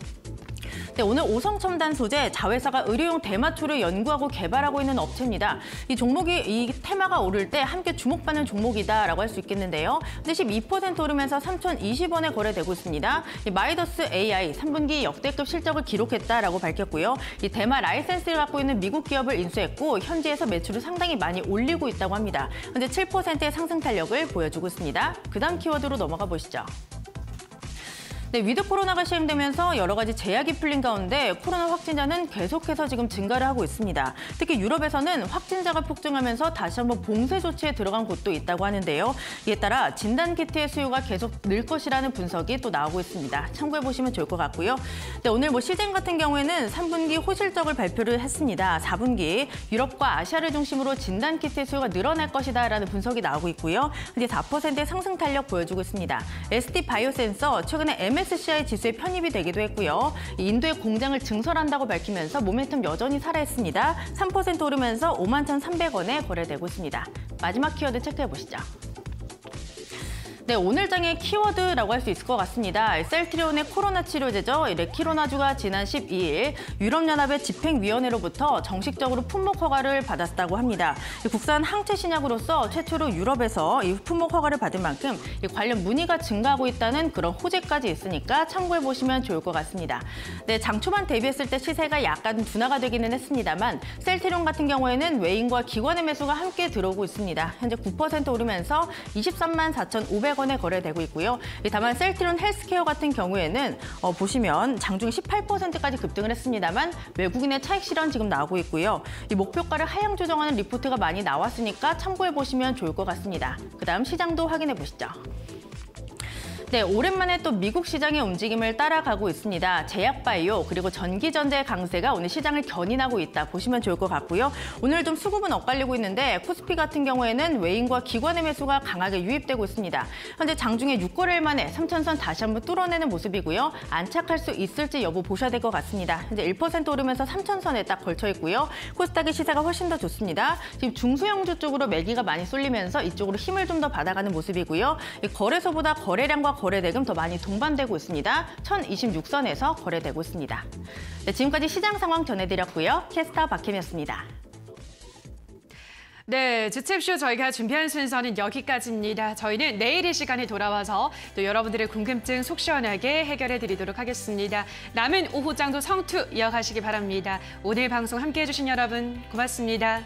네, 오늘 오성첨단 소재 자회사가 의료용 대마초를 연구하고 개발하고 있는 업체입니다. 이 종목이 이 테마가 오를 때 함께 주목받는 종목이다라고 할 수 있겠는데요. 근데 12% 오르면서 3,020원에 거래되고 있습니다. 마이더스 AI 3분기 역대급 실적을 기록했다라고 밝혔고요. 이 대마 라이센스를 갖고 있는 미국 기업을 인수했고 현지에서 매출을 상당히 많이 올리고 있다고 합니다. 현재 7%의 상승 탄력을 보여주고 있습니다. 그다음 키워드로 넘어가 보시죠. 네, 위드 코로나가 시행되면서 여러 가지 제약이 풀린 가운데 코로나 확진자는 계속해서 지금 증가를 하고 있습니다. 특히 유럽에서는 확진자가 폭증하면서 다시 한번 봉쇄 조치에 들어간 곳도 있다고 하는데요. 이에 따라 진단 키트의 수요가 계속 늘 것이라는 분석이 또 나오고 있습니다. 참고해 보시면 좋을 것 같고요. 네, 오늘 뭐시즌 같은 경우에는 3분기 호실적을 발표를 했습니다. 4분기 유럽과 아시아를 중심으로 진단 키트의 수요가 늘어날 것이다라는 분석이 나오고 있고요. 현재 4%의 상승 탄력 보여주고 있습니다. ST 바이오센서 최근에 M MSCI 지수에 편입이 되기도 했고요. 인도의 공장을 증설한다고 밝히면서 모멘텀 여전히 살아있습니다. 3% 오르면서 51,300원에 거래되고 있습니다. 마지막 키워드 체크해 보시죠. 네, 오늘 장의 키워드라고 할 수 있을 것 같습니다. 셀트리온의 코로나 치료제죠. 레키로나주가 지난 12일 유럽연합의 집행위원회로부터 정식적으로 품목 허가를 받았다고 합니다. 국산 항체 신약으로서 최초로 유럽에서 이 품목 허가를 받은 만큼 관련 문의가 증가하고 있다는 그런 호재까지 있으니까 참고해 보시면 좋을 것 같습니다. 네, 장 초반 데뷔했을때 시세가 약간 둔화가 되기는 했습니다만 셀트리온 같은 경우에는 외인과 기관의 매수가 함께 들어오고 있습니다. 현재 9% 오르면서 23만 4,500원 원에 거래되고 있고요. 다만 셀트론 헬스케어 같은 경우에는 어, 보시면 장중 18%까지 급등을 했습니다만 외국인의 차익 실현 지금 나오고 있고요. 이 목표가를 하향 조정하는 리포트가 많이 나왔으니까 참고해 보시면 좋을 것 같습니다. 그다음 시장도 확인해 보시죠. 네, 오랜만에 또 미국 시장의 움직임을 따라가고 있습니다. 제약바이오 그리고 전기전자의 강세가 오늘 시장을 견인하고 있다 보시면 좋을 것 같고요. 오늘 좀 수급은 엇갈리고 있는데 코스피 같은 경우에는 외인과 기관의 매수가 강하게 유입되고 있습니다. 현재 장중에 6거래일 만에 3천선 다시 한번 뚫어내는 모습이고요. 안착할 수 있을지 여부 보셔야 될 것 같습니다. 현재 1% 오르면서 3천선에 딱 걸쳐 있고요. 코스닥의 시세가 훨씬 더 좋습니다. 지금 중소형주 쪽으로 매기가 많이 쏠리면서 이쪽으로 힘을 좀 더 받아가는 모습이고요. 거래소보다 거래량과 거래대금 더 많이 동반되고 있습니다. 1026선에서 거래되고 있습니다. 네, 지금까지 시장 상황 전해드렸고요. 캐스터 박혜미였습니다. 네, 주칩쇼 저희가 준비한 순서는 여기까지입니다. 저희는 내일 이 시간에 돌아와서 또 여러분들의 궁금증 속 시원하게 해결해 드리도록 하겠습니다. 남은 오후장도 성투 이어가시기 바랍니다. 오늘 방송 함께해 주신 여러분 고맙습니다.